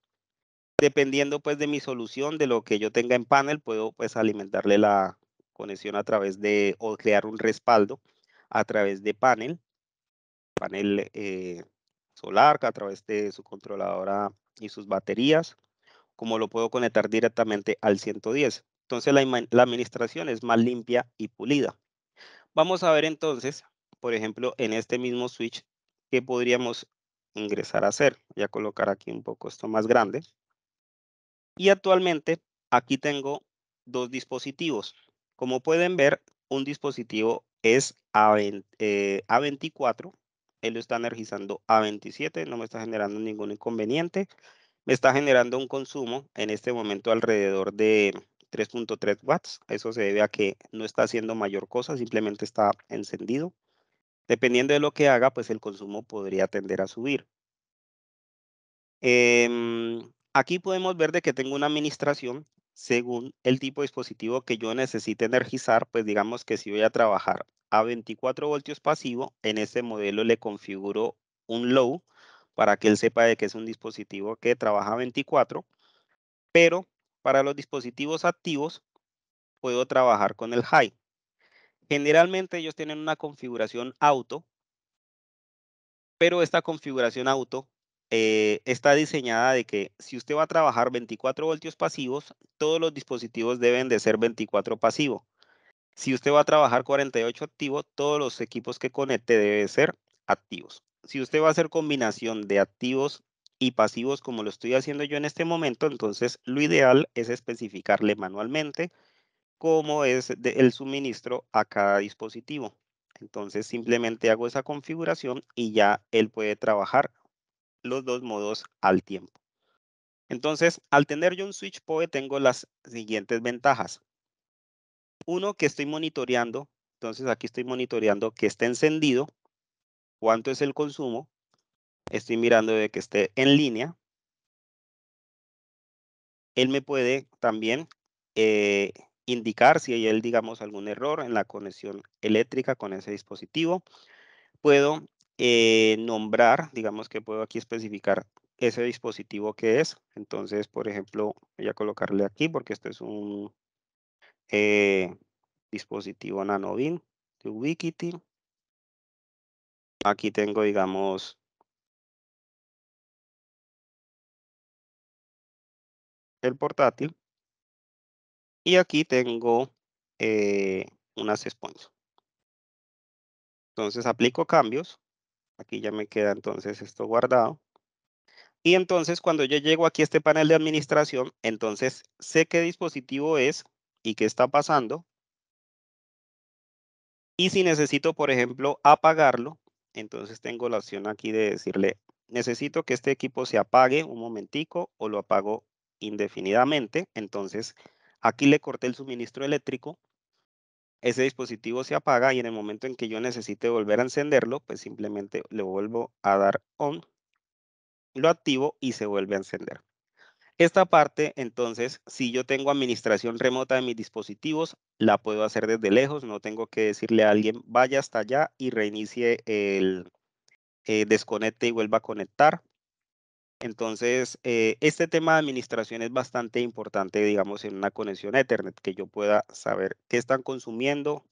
Dependiendo pues de mi solución, de lo que yo tenga en panel, puedo pues alimentarle la conexión a través de, o crear un respaldo a través de panel, panel eh, solar, a través de su controladora y sus baterías, como lo puedo conectar directamente al 110. Entonces la, la administración es más limpia y pulida. Vamos a ver entonces, por ejemplo, en este mismo switch, que podríamos ingresar a hacer. Voy a colocar aquí un poco esto más grande. Y actualmente aquí tengo dos dispositivos. Como pueden ver, un dispositivo es a, eh, A24. Él lo está energizando A27. No me está generando ningún inconveniente. Me está generando un consumo en este momento alrededor de 3.3 watts. Eso se debe a que no está haciendo mayor cosa, simplemente está encendido. Dependiendo de lo que haga, pues el consumo podría tender a subir. Em, aquí podemos ver de que tengo una administración según el tipo de dispositivo que yo necesite energizar, pues digamos que si voy a trabajar a 24 voltios pasivo, en ese modelo le configuro un low para que él sepa de que es un dispositivo que trabaja a 24, pero para los dispositivos activos puedo trabajar con el high. Generalmente ellos tienen una configuración auto, pero esta configuración auto eh, está diseñada de que si usted va a trabajar 24 voltios pasivos, todos los dispositivos deben de ser 24 pasivo. Si usted va a trabajar 48 activo, todos los equipos que conecte deben ser activos. Si usted va a hacer combinación de activos y pasivos como lo estoy haciendo yo en este momento, entonces lo ideal es especificarle manualmente cómo es el suministro a cada dispositivo. Entonces simplemente hago esa configuración y ya él puede trabajar los dos modos al tiempo. Entonces, al tener yo un switch PoE, tengo las siguientes ventajas. Uno, que estoy monitoreando. Entonces, aquí estoy monitoreando que esté encendido, cuánto es el consumo. Estoy mirando de que esté en línea. Él me puede también eh, indicar si hay, digamos, algún error en la conexión eléctrica con ese dispositivo. Puedo eh, nombrar, digamos que puedo aquí especificar ese dispositivo que es. Entonces, por ejemplo, voy a colocarle aquí porque este es un eh, dispositivo NanoBin de Ubiquiti. Aquí tengo, digamos, el portátil. Y aquí tengo eh, unas sponge. Entonces aplico cambios. Aquí ya me queda entonces esto guardado. Y entonces cuando yo llego aquí a este panel de administración, entonces sé qué dispositivo es y qué está pasando. Y si necesito, por ejemplo, apagarlo, entonces tengo la opción aquí de decirle, necesito que este equipo se apague un momentico o lo apago indefinidamente. Entonces Aquí le corté el suministro eléctrico, ese dispositivo se apaga y en el momento en que yo necesite volver a encenderlo, pues simplemente le vuelvo a dar on, lo activo y se vuelve a encender. Esta parte, entonces, si yo tengo administración remota de mis dispositivos, la puedo hacer desde lejos, no tengo que decirle a alguien, vaya hasta allá y reinicie el, eh, desconecte y vuelva a conectar. Entonces, eh, este tema de administración es bastante importante, digamos, en una conexión Ethernet, que yo pueda saber qué están consumiendo,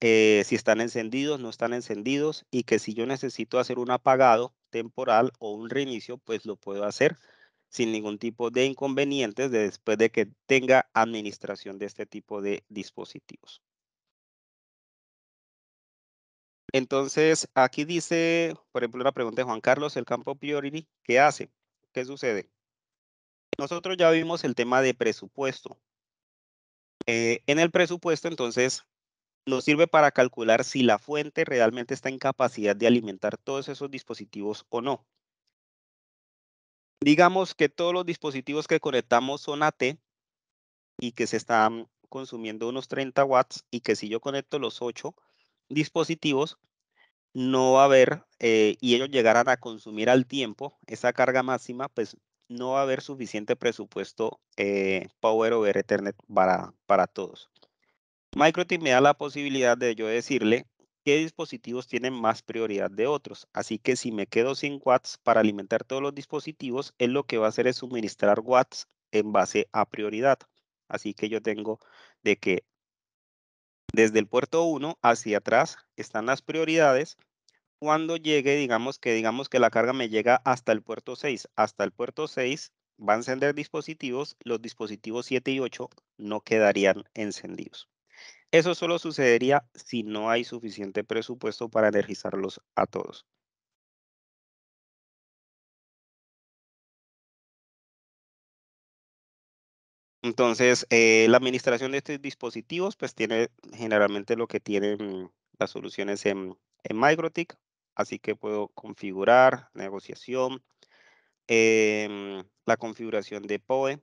eh, si están encendidos, no están encendidos, y que si yo necesito hacer un apagado temporal o un reinicio, pues lo puedo hacer sin ningún tipo de inconvenientes después de que tenga administración de este tipo de dispositivos. Entonces, aquí dice, por ejemplo, la pregunta de Juan Carlos, el campo Priority, ¿qué hace? ¿qué sucede? Nosotros ya vimos el tema de presupuesto. Eh, en el presupuesto, entonces, nos sirve para calcular si la fuente realmente está en capacidad de alimentar todos esos dispositivos o no. Digamos que todos los dispositivos que conectamos son AT y que se están consumiendo unos 30 watts y que si yo conecto los ocho dispositivos, no va a haber, eh, y ellos llegarán a consumir al tiempo esa carga máxima, pues no va a haber suficiente presupuesto eh, Power over Ethernet para, para todos. Microteam me da la posibilidad de yo decirle qué dispositivos tienen más prioridad de otros. Así que si me quedo sin watts para alimentar todos los dispositivos, él lo que va a hacer es suministrar watts en base a prioridad. Así que yo tengo de que desde el puerto 1 hacia atrás están las prioridades. Cuando llegue, digamos que digamos que la carga me llega hasta el puerto 6, hasta el puerto 6 va a encender dispositivos, los dispositivos 7 y 8 no quedarían encendidos. Eso solo sucedería si no hay suficiente presupuesto para energizarlos a todos. Entonces, eh, la administración de estos dispositivos, pues tiene generalmente lo que tienen las soluciones en, en MicroTik. Así que puedo configurar, negociación, em, la configuración de POE,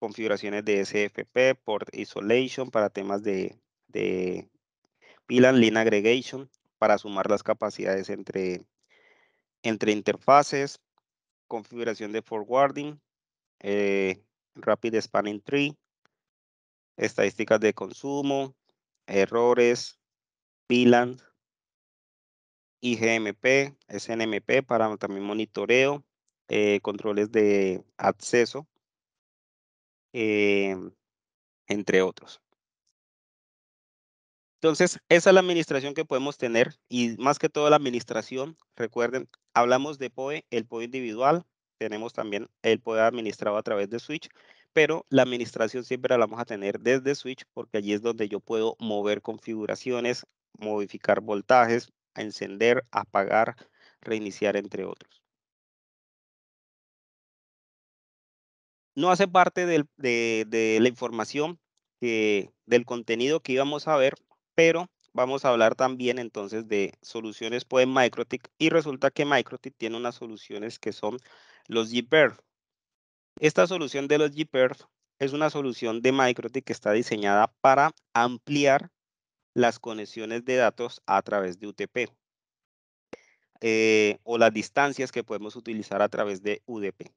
configuraciones de SFP, Port Isolation para temas de, de VLAN, Line Aggregation, para sumar las capacidades entre, entre interfaces, configuración de forwarding, eh, Rapid Spanning Tree, estadísticas de consumo, errores, VLAN, IGMP, SNMP para también monitoreo, eh, controles de acceso, eh, entre otros. Entonces, esa es la administración que podemos tener y más que todo la administración, recuerden, hablamos de POE, el POE individual, tenemos también el poder administrado a través de Switch, pero la administración siempre la vamos a tener desde Switch porque allí es donde yo puedo mover configuraciones, modificar voltajes, encender, apagar, reiniciar, entre otros. No hace parte de, la información, del contenido que íbamos a ver, pero vamos a hablar también entonces de soluciones pues Microtik y resulta que Microtik tiene unas soluciones que son los GPERF. Esta solución de los GPERF es una solución de Microtech que está diseñada para ampliar las conexiones de datos a través de UTP eh, o las distancias que podemos utilizar a través de UDP.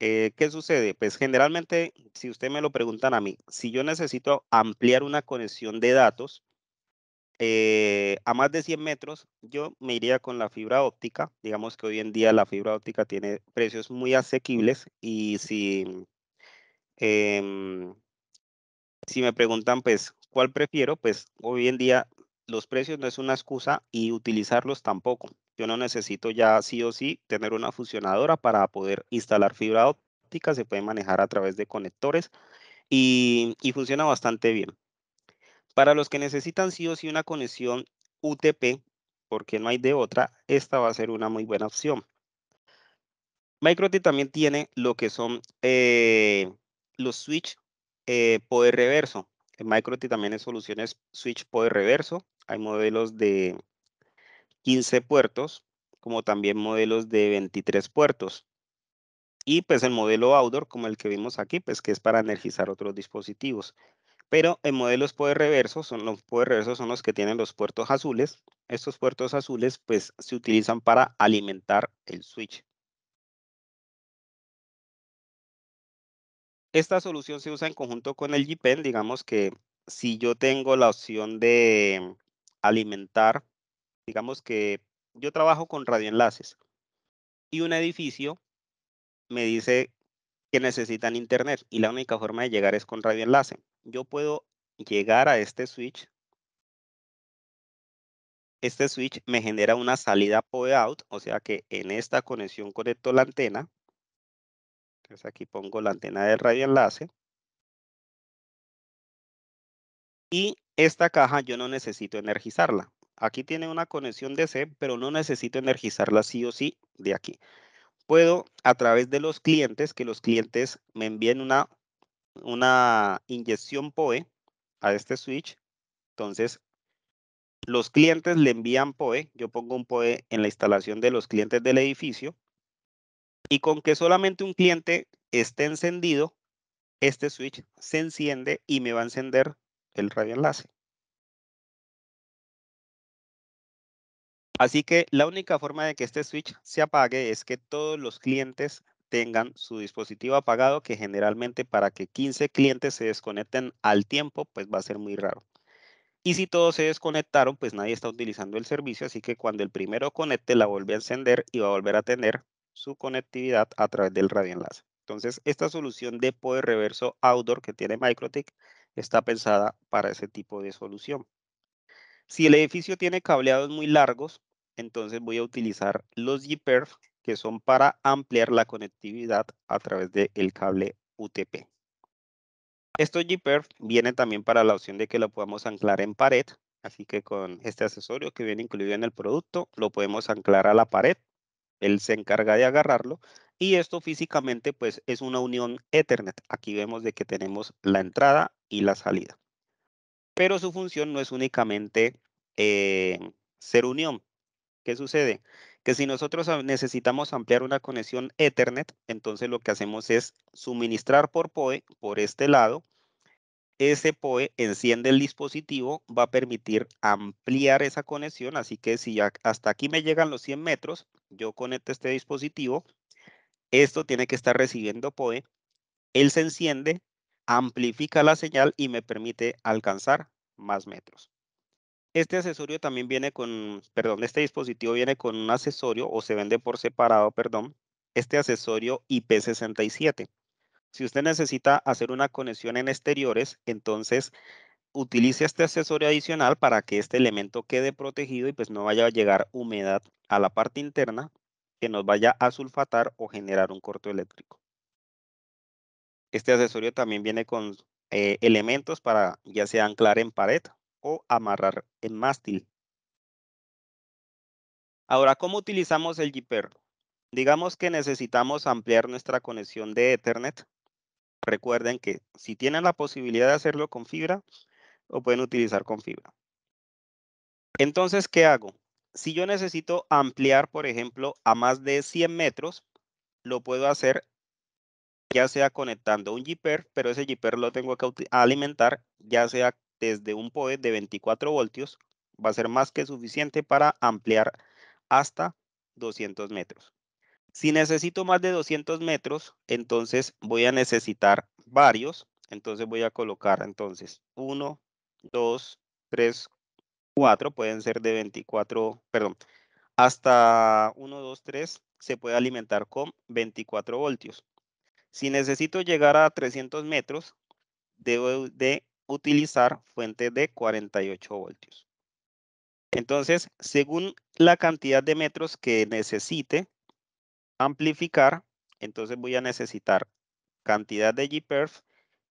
Eh, ¿Qué sucede? Pues generalmente, si usted me lo preguntan a mí, si yo necesito ampliar una conexión de datos, eh, a más de 100 metros, yo me iría con la fibra óptica. Digamos que hoy en día la fibra óptica tiene precios muy asequibles y si, em, si me preguntan, pues, ¿cuál prefiero? Pues hoy en día los precios no es una excusa y utilizarlos tampoco. Yo no necesito ya sí o sí tener una fusionadora para poder instalar fibra óptica. Se puede manejar a través de conectores y funciona bastante bien. Para los que necesitan sí o sí una conexión UTP, porque no hay de otra, esta va a ser una muy buena opción. MicroT también tiene lo que son eh, los switch eh, poder reverso. En MicroT también es soluciones switch poder reverso. Hay modelos de 15 puertos, como también modelos de 23 puertos. Y pues el modelo outdoor, como el que vimos aquí, pues que es para energizar otros dispositivos. Pero en modelos poder reversos, son los poder reversos son los que tienen los puertos azules. Estos puertos azules pues se utilizan para alimentar el switch. Esta solución se usa en conjunto con el GPEN, digamos que si yo tengo la opción de alimentar, digamos que yo trabajo con radioenlaces y un edificio me dice que necesitan internet y la única forma de llegar es con radioenlace yo puedo llegar a este switch. Este switch me genera una salida POE out, o sea que en esta conexión conecto la antena. Entonces aquí pongo la antena del radio enlace. Y esta caja yo no necesito energizarla. Aquí tiene una conexión DC, pero no necesito energizarla sí o sí de aquí. Puedo, a través de los clientes, que los clientes me envíen una una inyección PoE a este switch. Entonces, los clientes le envían PoE. Yo pongo un PoE en la instalación de los clientes del edificio. Y con que solamente un cliente esté encendido, este switch se enciende y me va a encender el radioenlace. Así que la única forma de que este switch se apague es que todos los clientes tengan su dispositivo apagado, que generalmente para que 15 clientes se desconecten al tiempo, pues va a ser muy raro. Y si todos se desconectaron, pues nadie está utilizando el servicio, así que cuando el primero conecte, la vuelve a encender y va a volver a tener su conectividad a través del radioenlace. Entonces, esta solución de poder reverso outdoor que tiene Microtech está pensada para ese tipo de solución. Si el edificio tiene cableados muy largos, entonces voy a utilizar los GPERF que son para ampliar la conectividad a través del el cable UTP. Esto GPERF viene también para la opción de que lo podamos anclar en pared, así que con este accesorio que viene incluido en el producto, lo podemos anclar a la pared, él se encarga de agarrarlo, y esto físicamente pues es una unión Ethernet. Aquí vemos de que tenemos la entrada y la salida. Pero su función no es únicamente eh, ser unión. ¿Qué sucede? que si nosotros necesitamos ampliar una conexión Ethernet, entonces lo que hacemos es suministrar por POE, por este lado, ese POE enciende el dispositivo, va a permitir ampliar esa conexión, así que si ya hasta aquí me llegan los 100 metros, yo conecto este dispositivo, esto tiene que estar recibiendo POE, él se enciende, amplifica la señal y me permite alcanzar más metros. Este accesorio también viene con, perdón, este dispositivo viene con un accesorio o se vende por separado, perdón, este accesorio IP67. Si usted necesita hacer una conexión en exteriores, entonces utilice este accesorio adicional para que este elemento quede protegido y pues no vaya a llegar humedad a la parte interna que nos vaya a sulfatar o generar un corto eléctrico. Este accesorio también viene con eh, elementos para ya sea anclar en pared o amarrar en mástil. Ahora, ¿cómo utilizamos el Jipper? Digamos que necesitamos ampliar nuestra conexión de Ethernet. Recuerden que si tienen la posibilidad de hacerlo con fibra, lo pueden utilizar con fibra. Entonces, ¿qué hago? Si yo necesito ampliar, por ejemplo, a más de 100 metros, lo puedo hacer ya sea conectando un Jipper, pero ese Jipper lo tengo que alimentar ya sea desde un POE de 24 voltios va a ser más que suficiente para ampliar hasta 200 metros. Si necesito más de 200 metros, entonces voy a necesitar varios. Entonces voy a colocar entonces 1, 2, 3, 4. Pueden ser de 24, perdón, hasta 1, 2, 3 se puede alimentar con 24 voltios. Si necesito llegar a 300 metros, debo de utilizar fuente de 48 voltios. Entonces, según la cantidad de metros que necesite amplificar, entonces voy a necesitar cantidad de GPerf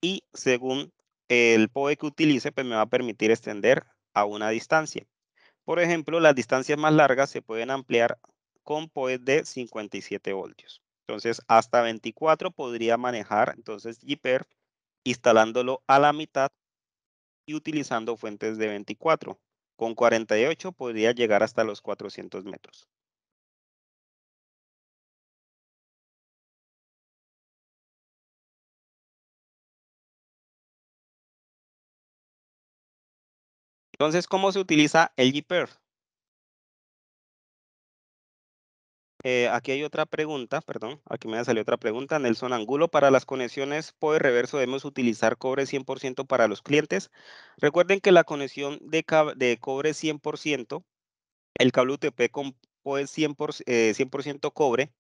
y según el POE que utilice, pues me va a permitir extender a una distancia. Por ejemplo, las distancias más largas se pueden ampliar con POE de 57 voltios. Entonces, hasta 24 podría manejar entonces GPerf instalándolo a la mitad y utilizando fuentes de 24. Con 48 podría llegar hasta los 400 metros. Entonces, ¿cómo se utiliza el GPERF? Eh, aquí hay otra pregunta, perdón, aquí me salió otra pregunta. Nelson Angulo, para las conexiones PoE reverso debemos utilizar cobre 100% para los clientes. Recuerden que la conexión de, de cobre 100%, el cable UTP con pues, POE eh, 100%, cobre,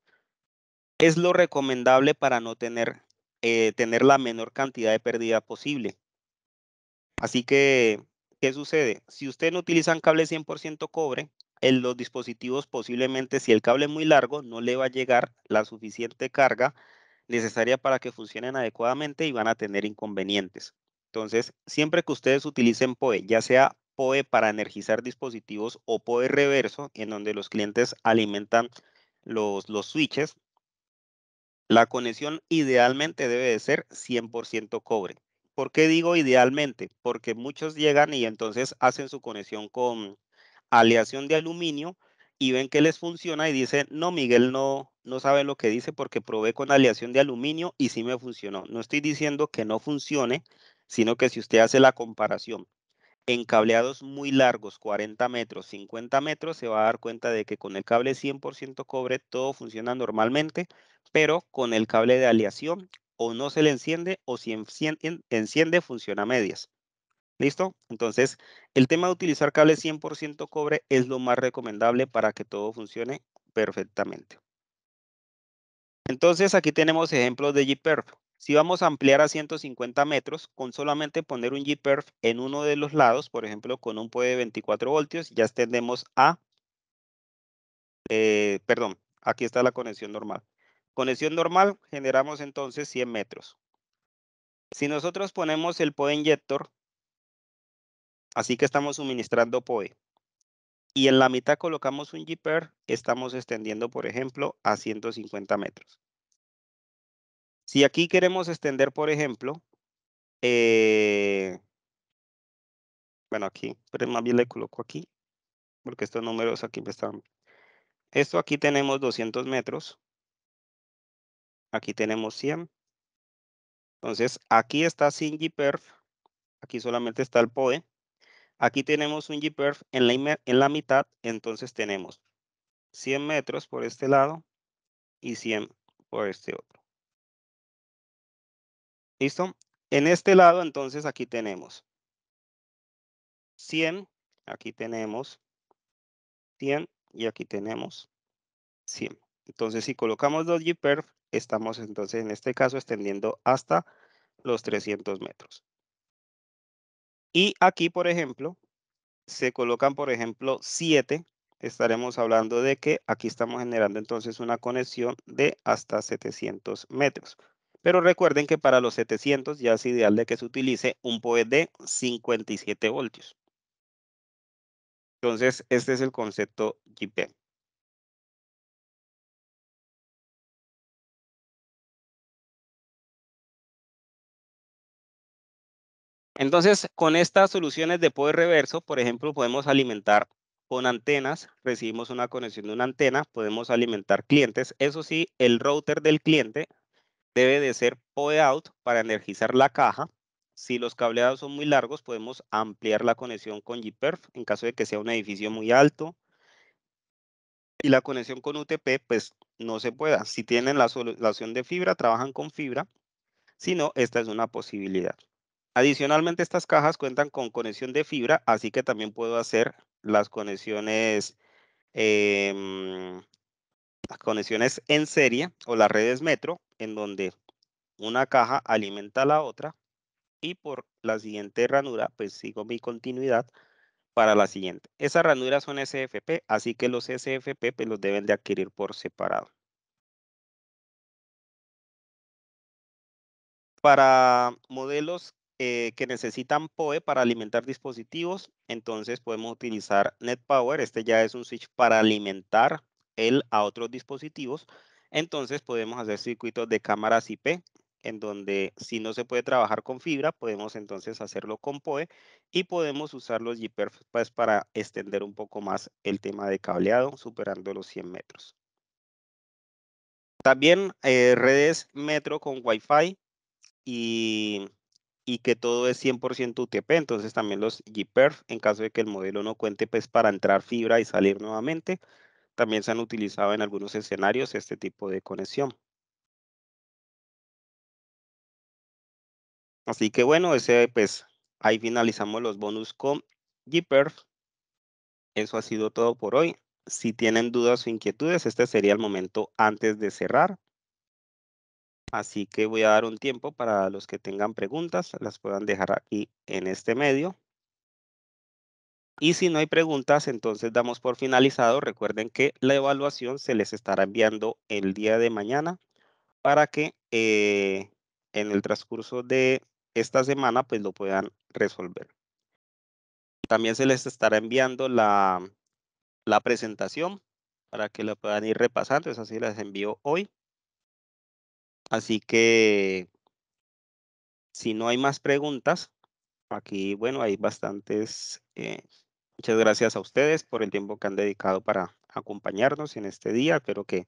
es lo recomendable para no tener, eh, tener la menor cantidad de pérdida posible. Así que, ¿qué sucede? Si ustedes no utilizan cable 100% cobre, los dispositivos posiblemente si el cable es muy largo no le va a llegar la suficiente carga necesaria para que funcionen adecuadamente y van a tener inconvenientes. Entonces, siempre que ustedes utilicen POE, ya sea POE para energizar dispositivos o POE reverso, en donde los clientes alimentan los, los switches, la conexión idealmente debe de ser 100% cobre. ¿Por qué digo idealmente? Porque muchos llegan y entonces hacen su conexión con, aleación de aluminio y ven que les funciona y dicen, no, Miguel no, no sabe lo que dice porque probé con aleación de aluminio y sí me funcionó. No estoy diciendo que no funcione, sino que si usted hace la comparación en cableados muy largos, 40 metros, 50 metros, se va a dar cuenta de que con el cable 100% cobre todo funciona normalmente, pero con el cable de aleación o no se le enciende o si enciende funciona a medias. ¿Listo? Entonces, el tema de utilizar cable 100% cobre es lo más recomendable para que todo funcione perfectamente. Entonces, aquí tenemos ejemplos de GPerf. Si vamos a ampliar a 150 metros, con solamente poner un GPerf en uno de los lados, por ejemplo, con un POE de 24 voltios, ya extendemos a... Eh, perdón, aquí está la conexión normal. Conexión normal, generamos entonces 100 metros. Si nosotros ponemos el POE inyector Así que estamos suministrando POE. Y en la mitad colocamos un jipper, estamos extendiendo, por ejemplo, a 150 metros. Si aquí queremos extender, por ejemplo, eh, bueno, aquí, pero más bien le coloco aquí, porque estos números aquí me están... Esto aquí tenemos 200 metros. Aquí tenemos 100. Entonces, aquí está sin jperf. Aquí solamente está el POE. Aquí tenemos un GPERF en la, en la mitad, entonces tenemos 100 metros por este lado y 100 por este otro. ¿Listo? En este lado, entonces, aquí tenemos 100, aquí tenemos 100 y aquí tenemos 100. Entonces, si colocamos dos GPERF, estamos entonces en este caso extendiendo hasta los 300 metros. Y aquí, por ejemplo, se colocan, por ejemplo, 7. Estaremos hablando de que aquí estamos generando entonces una conexión de hasta 700 metros. Pero recuerden que para los 700 ya es ideal de que se utilice un POE de 57 voltios. Entonces, este es el concepto JPEG. Entonces, con estas soluciones de poder reverso, por ejemplo, podemos alimentar con antenas, recibimos una conexión de una antena, podemos alimentar clientes. Eso sí, el router del cliente debe de ser POE out para energizar la caja. Si los cableados son muy largos, podemos ampliar la conexión con GPERF en caso de que sea un edificio muy alto. Y la conexión con UTP, pues no se pueda. Si tienen la, solución de fibra, trabajan con fibra. Si no, esta es una posibilidad. Adicionalmente, estas cajas cuentan con conexión de fibra, así que también puedo hacer las conexiones, em, las conexiones en serie o las redes metro, en donde una caja alimenta a la otra y por la siguiente ranura, pues sigo mi continuidad para la siguiente. Esas ranuras son SFP, así que los SFP pues, los deben de adquirir por separado. Para modelos eh, que necesitan PoE para alimentar dispositivos, entonces podemos utilizar NetPower. Este ya es un switch para alimentar él a otros dispositivos. Entonces podemos hacer circuitos de cámaras IP, en donde si no se puede trabajar con fibra, podemos entonces hacerlo con PoE y podemos usar los Gperf pues, para extender un poco más el tema de cableado, superando los 100 metros. También eh, redes metro con Wi-Fi y y que todo es 100% UTP, entonces también los GPERF, en caso de que el modelo no cuente pues para entrar fibra y salir nuevamente, también se han utilizado en algunos escenarios este tipo de conexión. Así que bueno, ese pues ahí finalizamos los bonus con GPERF. Eso ha sido todo por hoy. Si tienen dudas o inquietudes, este sería el momento antes de cerrar. Así que voy a dar un tiempo para los que tengan preguntas, las puedan dejar aquí en este medio. Y si no hay preguntas, entonces damos por finalizado. Recuerden que la evaluación se les estará enviando el día de mañana para que eh, en el transcurso de esta semana pues lo puedan resolver. También se les estará enviando la, presentación para que la puedan ir repasando. Es así, las envío hoy. Así que, si no hay más preguntas, aquí, bueno, hay bastantes. Eh, muchas gracias a ustedes por el tiempo que han dedicado para acompañarnos en este día. Espero que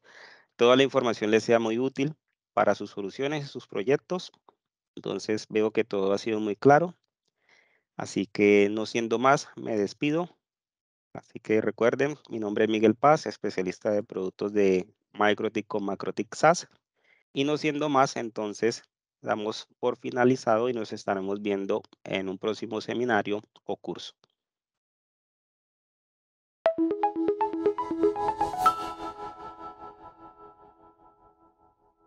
toda la información les sea muy útil para sus soluciones y sus proyectos. Entonces veo que todo ha sido muy claro. Así que no siendo más, me despido. Así que recuerden, mi nombre es Miguel Paz, especialista de productos de MicroTIC con MacroTIC SAS. Y no siendo más, entonces damos por finalizado y nos estaremos viendo en un próximo seminario o curso.